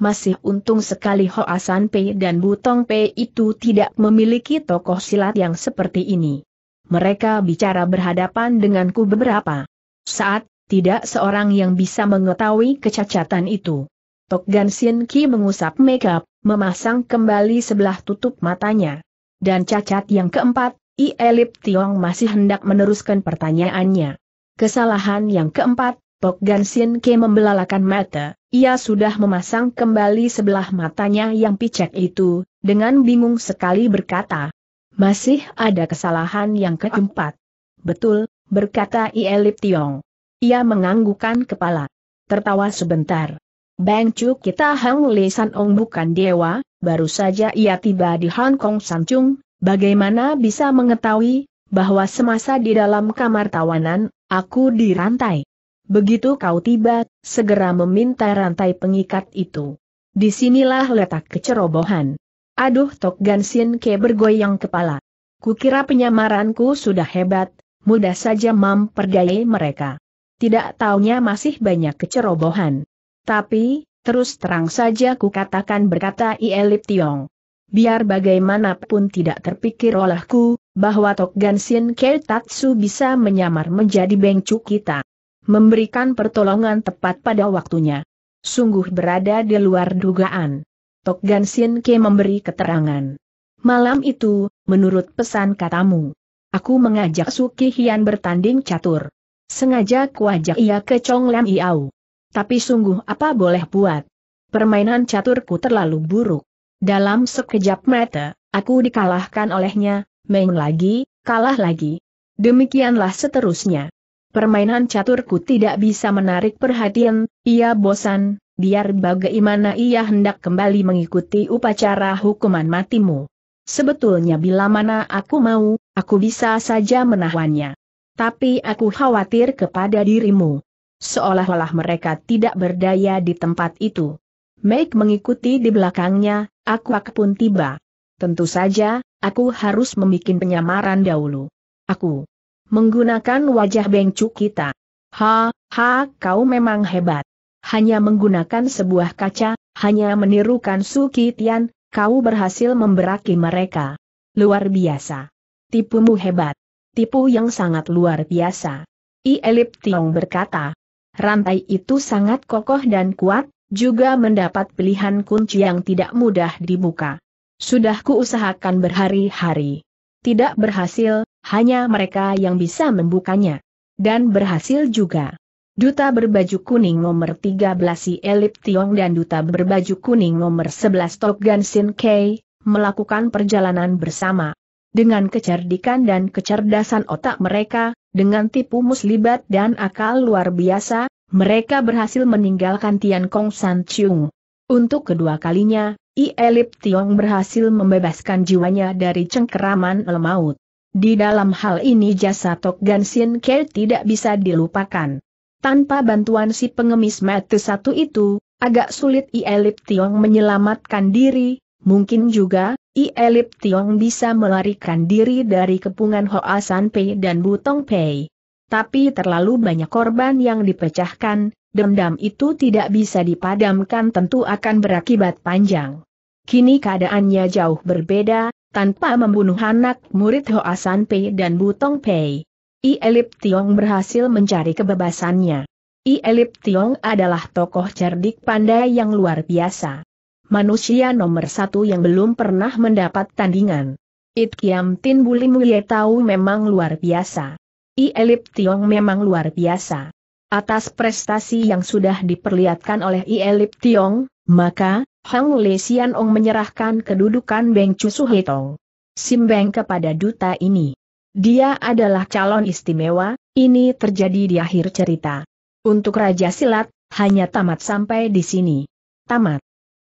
A: masih untung sekali Hoa San Pei dan Butong Pei itu tidak memiliki tokoh silat yang seperti ini. Mereka bicara berhadapan denganku beberapa saat, tidak seorang yang bisa mengetahui kecacatan itu. Tok Gan Sin Ki mengusap makeup, memasang kembali sebelah tutup matanya. Dan cacat yang keempat, I Elip Tiong masih hendak meneruskan pertanyaannya. Kesalahan yang keempat, Pok Gansin Ke membelalakan mata, ia sudah memasang kembali sebelah matanya yang picek itu, dengan bingung sekali berkata. Masih ada kesalahan yang keempat. Betul, berkata Ielip Tiong. Ia menganggukan kepala. Tertawa sebentar. Bang Chu kita Hang San Ong bukan dewa, baru saja ia tiba di Hong Kong San Chung, bagaimana bisa mengetahui bahwa semasa di dalam kamar tawanan, aku dirantai. Begitu kau tiba, segera meminta rantai pengikat itu. Disinilah letak kecerobohan. Aduh Tok Gansin Ke bergoyang kepala. Kukira penyamaranku sudah hebat, mudah saja memperdayai mereka. Tidak taunya masih banyak kecerobohan. Tapi, terus terang saja kukatakan berkata Ielip Tiong. Biar bagaimanapun tidak terpikir olehku, bahwa Tok Gansin ke Tatsu bisa menyamar menjadi bengcu kita memberikan pertolongan tepat pada waktunya. Sungguh berada di luar dugaan. Tok Gan Ke memberi keterangan. Malam itu, menurut pesan katamu, aku mengajak Suki Hian bertanding catur. Sengaja kuajak ia ke Chong Lam Iau. Tapi sungguh apa boleh buat. Permainan caturku terlalu buruk. Dalam sekejap mata, aku dikalahkan olehnya, main lagi, kalah lagi. Demikianlah seterusnya permainan caturku tidak bisa menarik perhatian, ia bosan, biar bagaimana ia hendak kembali mengikuti upacara hukuman matimu. Sebetulnya bila mana aku mau, aku bisa saja menahannya. Tapi aku khawatir kepada dirimu. Seolah-olah mereka tidak berdaya di tempat itu. Meg mengikuti di belakangnya, aku pun tiba. Tentu saja, aku harus membuat penyamaran dahulu. Aku menggunakan wajah bengcu kita. Ha, ha, kau memang hebat. Hanya menggunakan sebuah kaca, hanya menirukan Suki Tian, kau berhasil memberaki mereka. Luar biasa. Tipumu hebat. Tipu yang sangat luar biasa. I Elip Tiong berkata. Rantai itu sangat kokoh dan kuat, juga mendapat pilihan kunci yang tidak mudah dibuka. Sudah kuusahakan berhari-hari tidak berhasil, hanya mereka yang bisa membukanya. Dan berhasil juga. Duta berbaju kuning nomor 13 si Elip Tiong dan Duta berbaju kuning nomor 11 Tok Gan Sin Kei, melakukan perjalanan bersama. Dengan kecerdikan dan kecerdasan otak mereka, dengan tipu muslibat dan akal luar biasa, mereka berhasil meninggalkan Tian Kong San Chiung. Untuk kedua kalinya, I Elip Tiong berhasil membebaskan jiwanya dari cengkeraman lemaut. Di dalam hal ini jasa Tok Gansin Ke tidak bisa dilupakan. Tanpa bantuan si pengemis mati satu itu, agak sulit I Elip Tiong menyelamatkan diri, mungkin juga, I Elip Tiong bisa melarikan diri dari kepungan Hoa San Pei dan Butong Pei. Tapi terlalu banyak korban yang dipecahkan, dendam itu tidak bisa dipadamkan tentu akan berakibat panjang. Kini keadaannya jauh berbeda, tanpa membunuh anak murid Hoasan Pei dan Butong Pei. I Elip Tiong berhasil mencari kebebasannya. I Elip Tiong adalah tokoh cerdik pandai yang luar biasa. Manusia nomor satu yang belum pernah mendapat tandingan. It Kiam Tin Buli tahu memang luar biasa. I Elip Tiong memang luar biasa. Atas prestasi yang sudah diperlihatkan oleh Ielip Tiong, maka, Hang Le Sian Ong menyerahkan kedudukan Beng Chu Sim Beng kepada duta ini. Dia adalah calon istimewa, ini terjadi di akhir cerita. Untuk Raja Silat, hanya tamat sampai di sini. Tamat.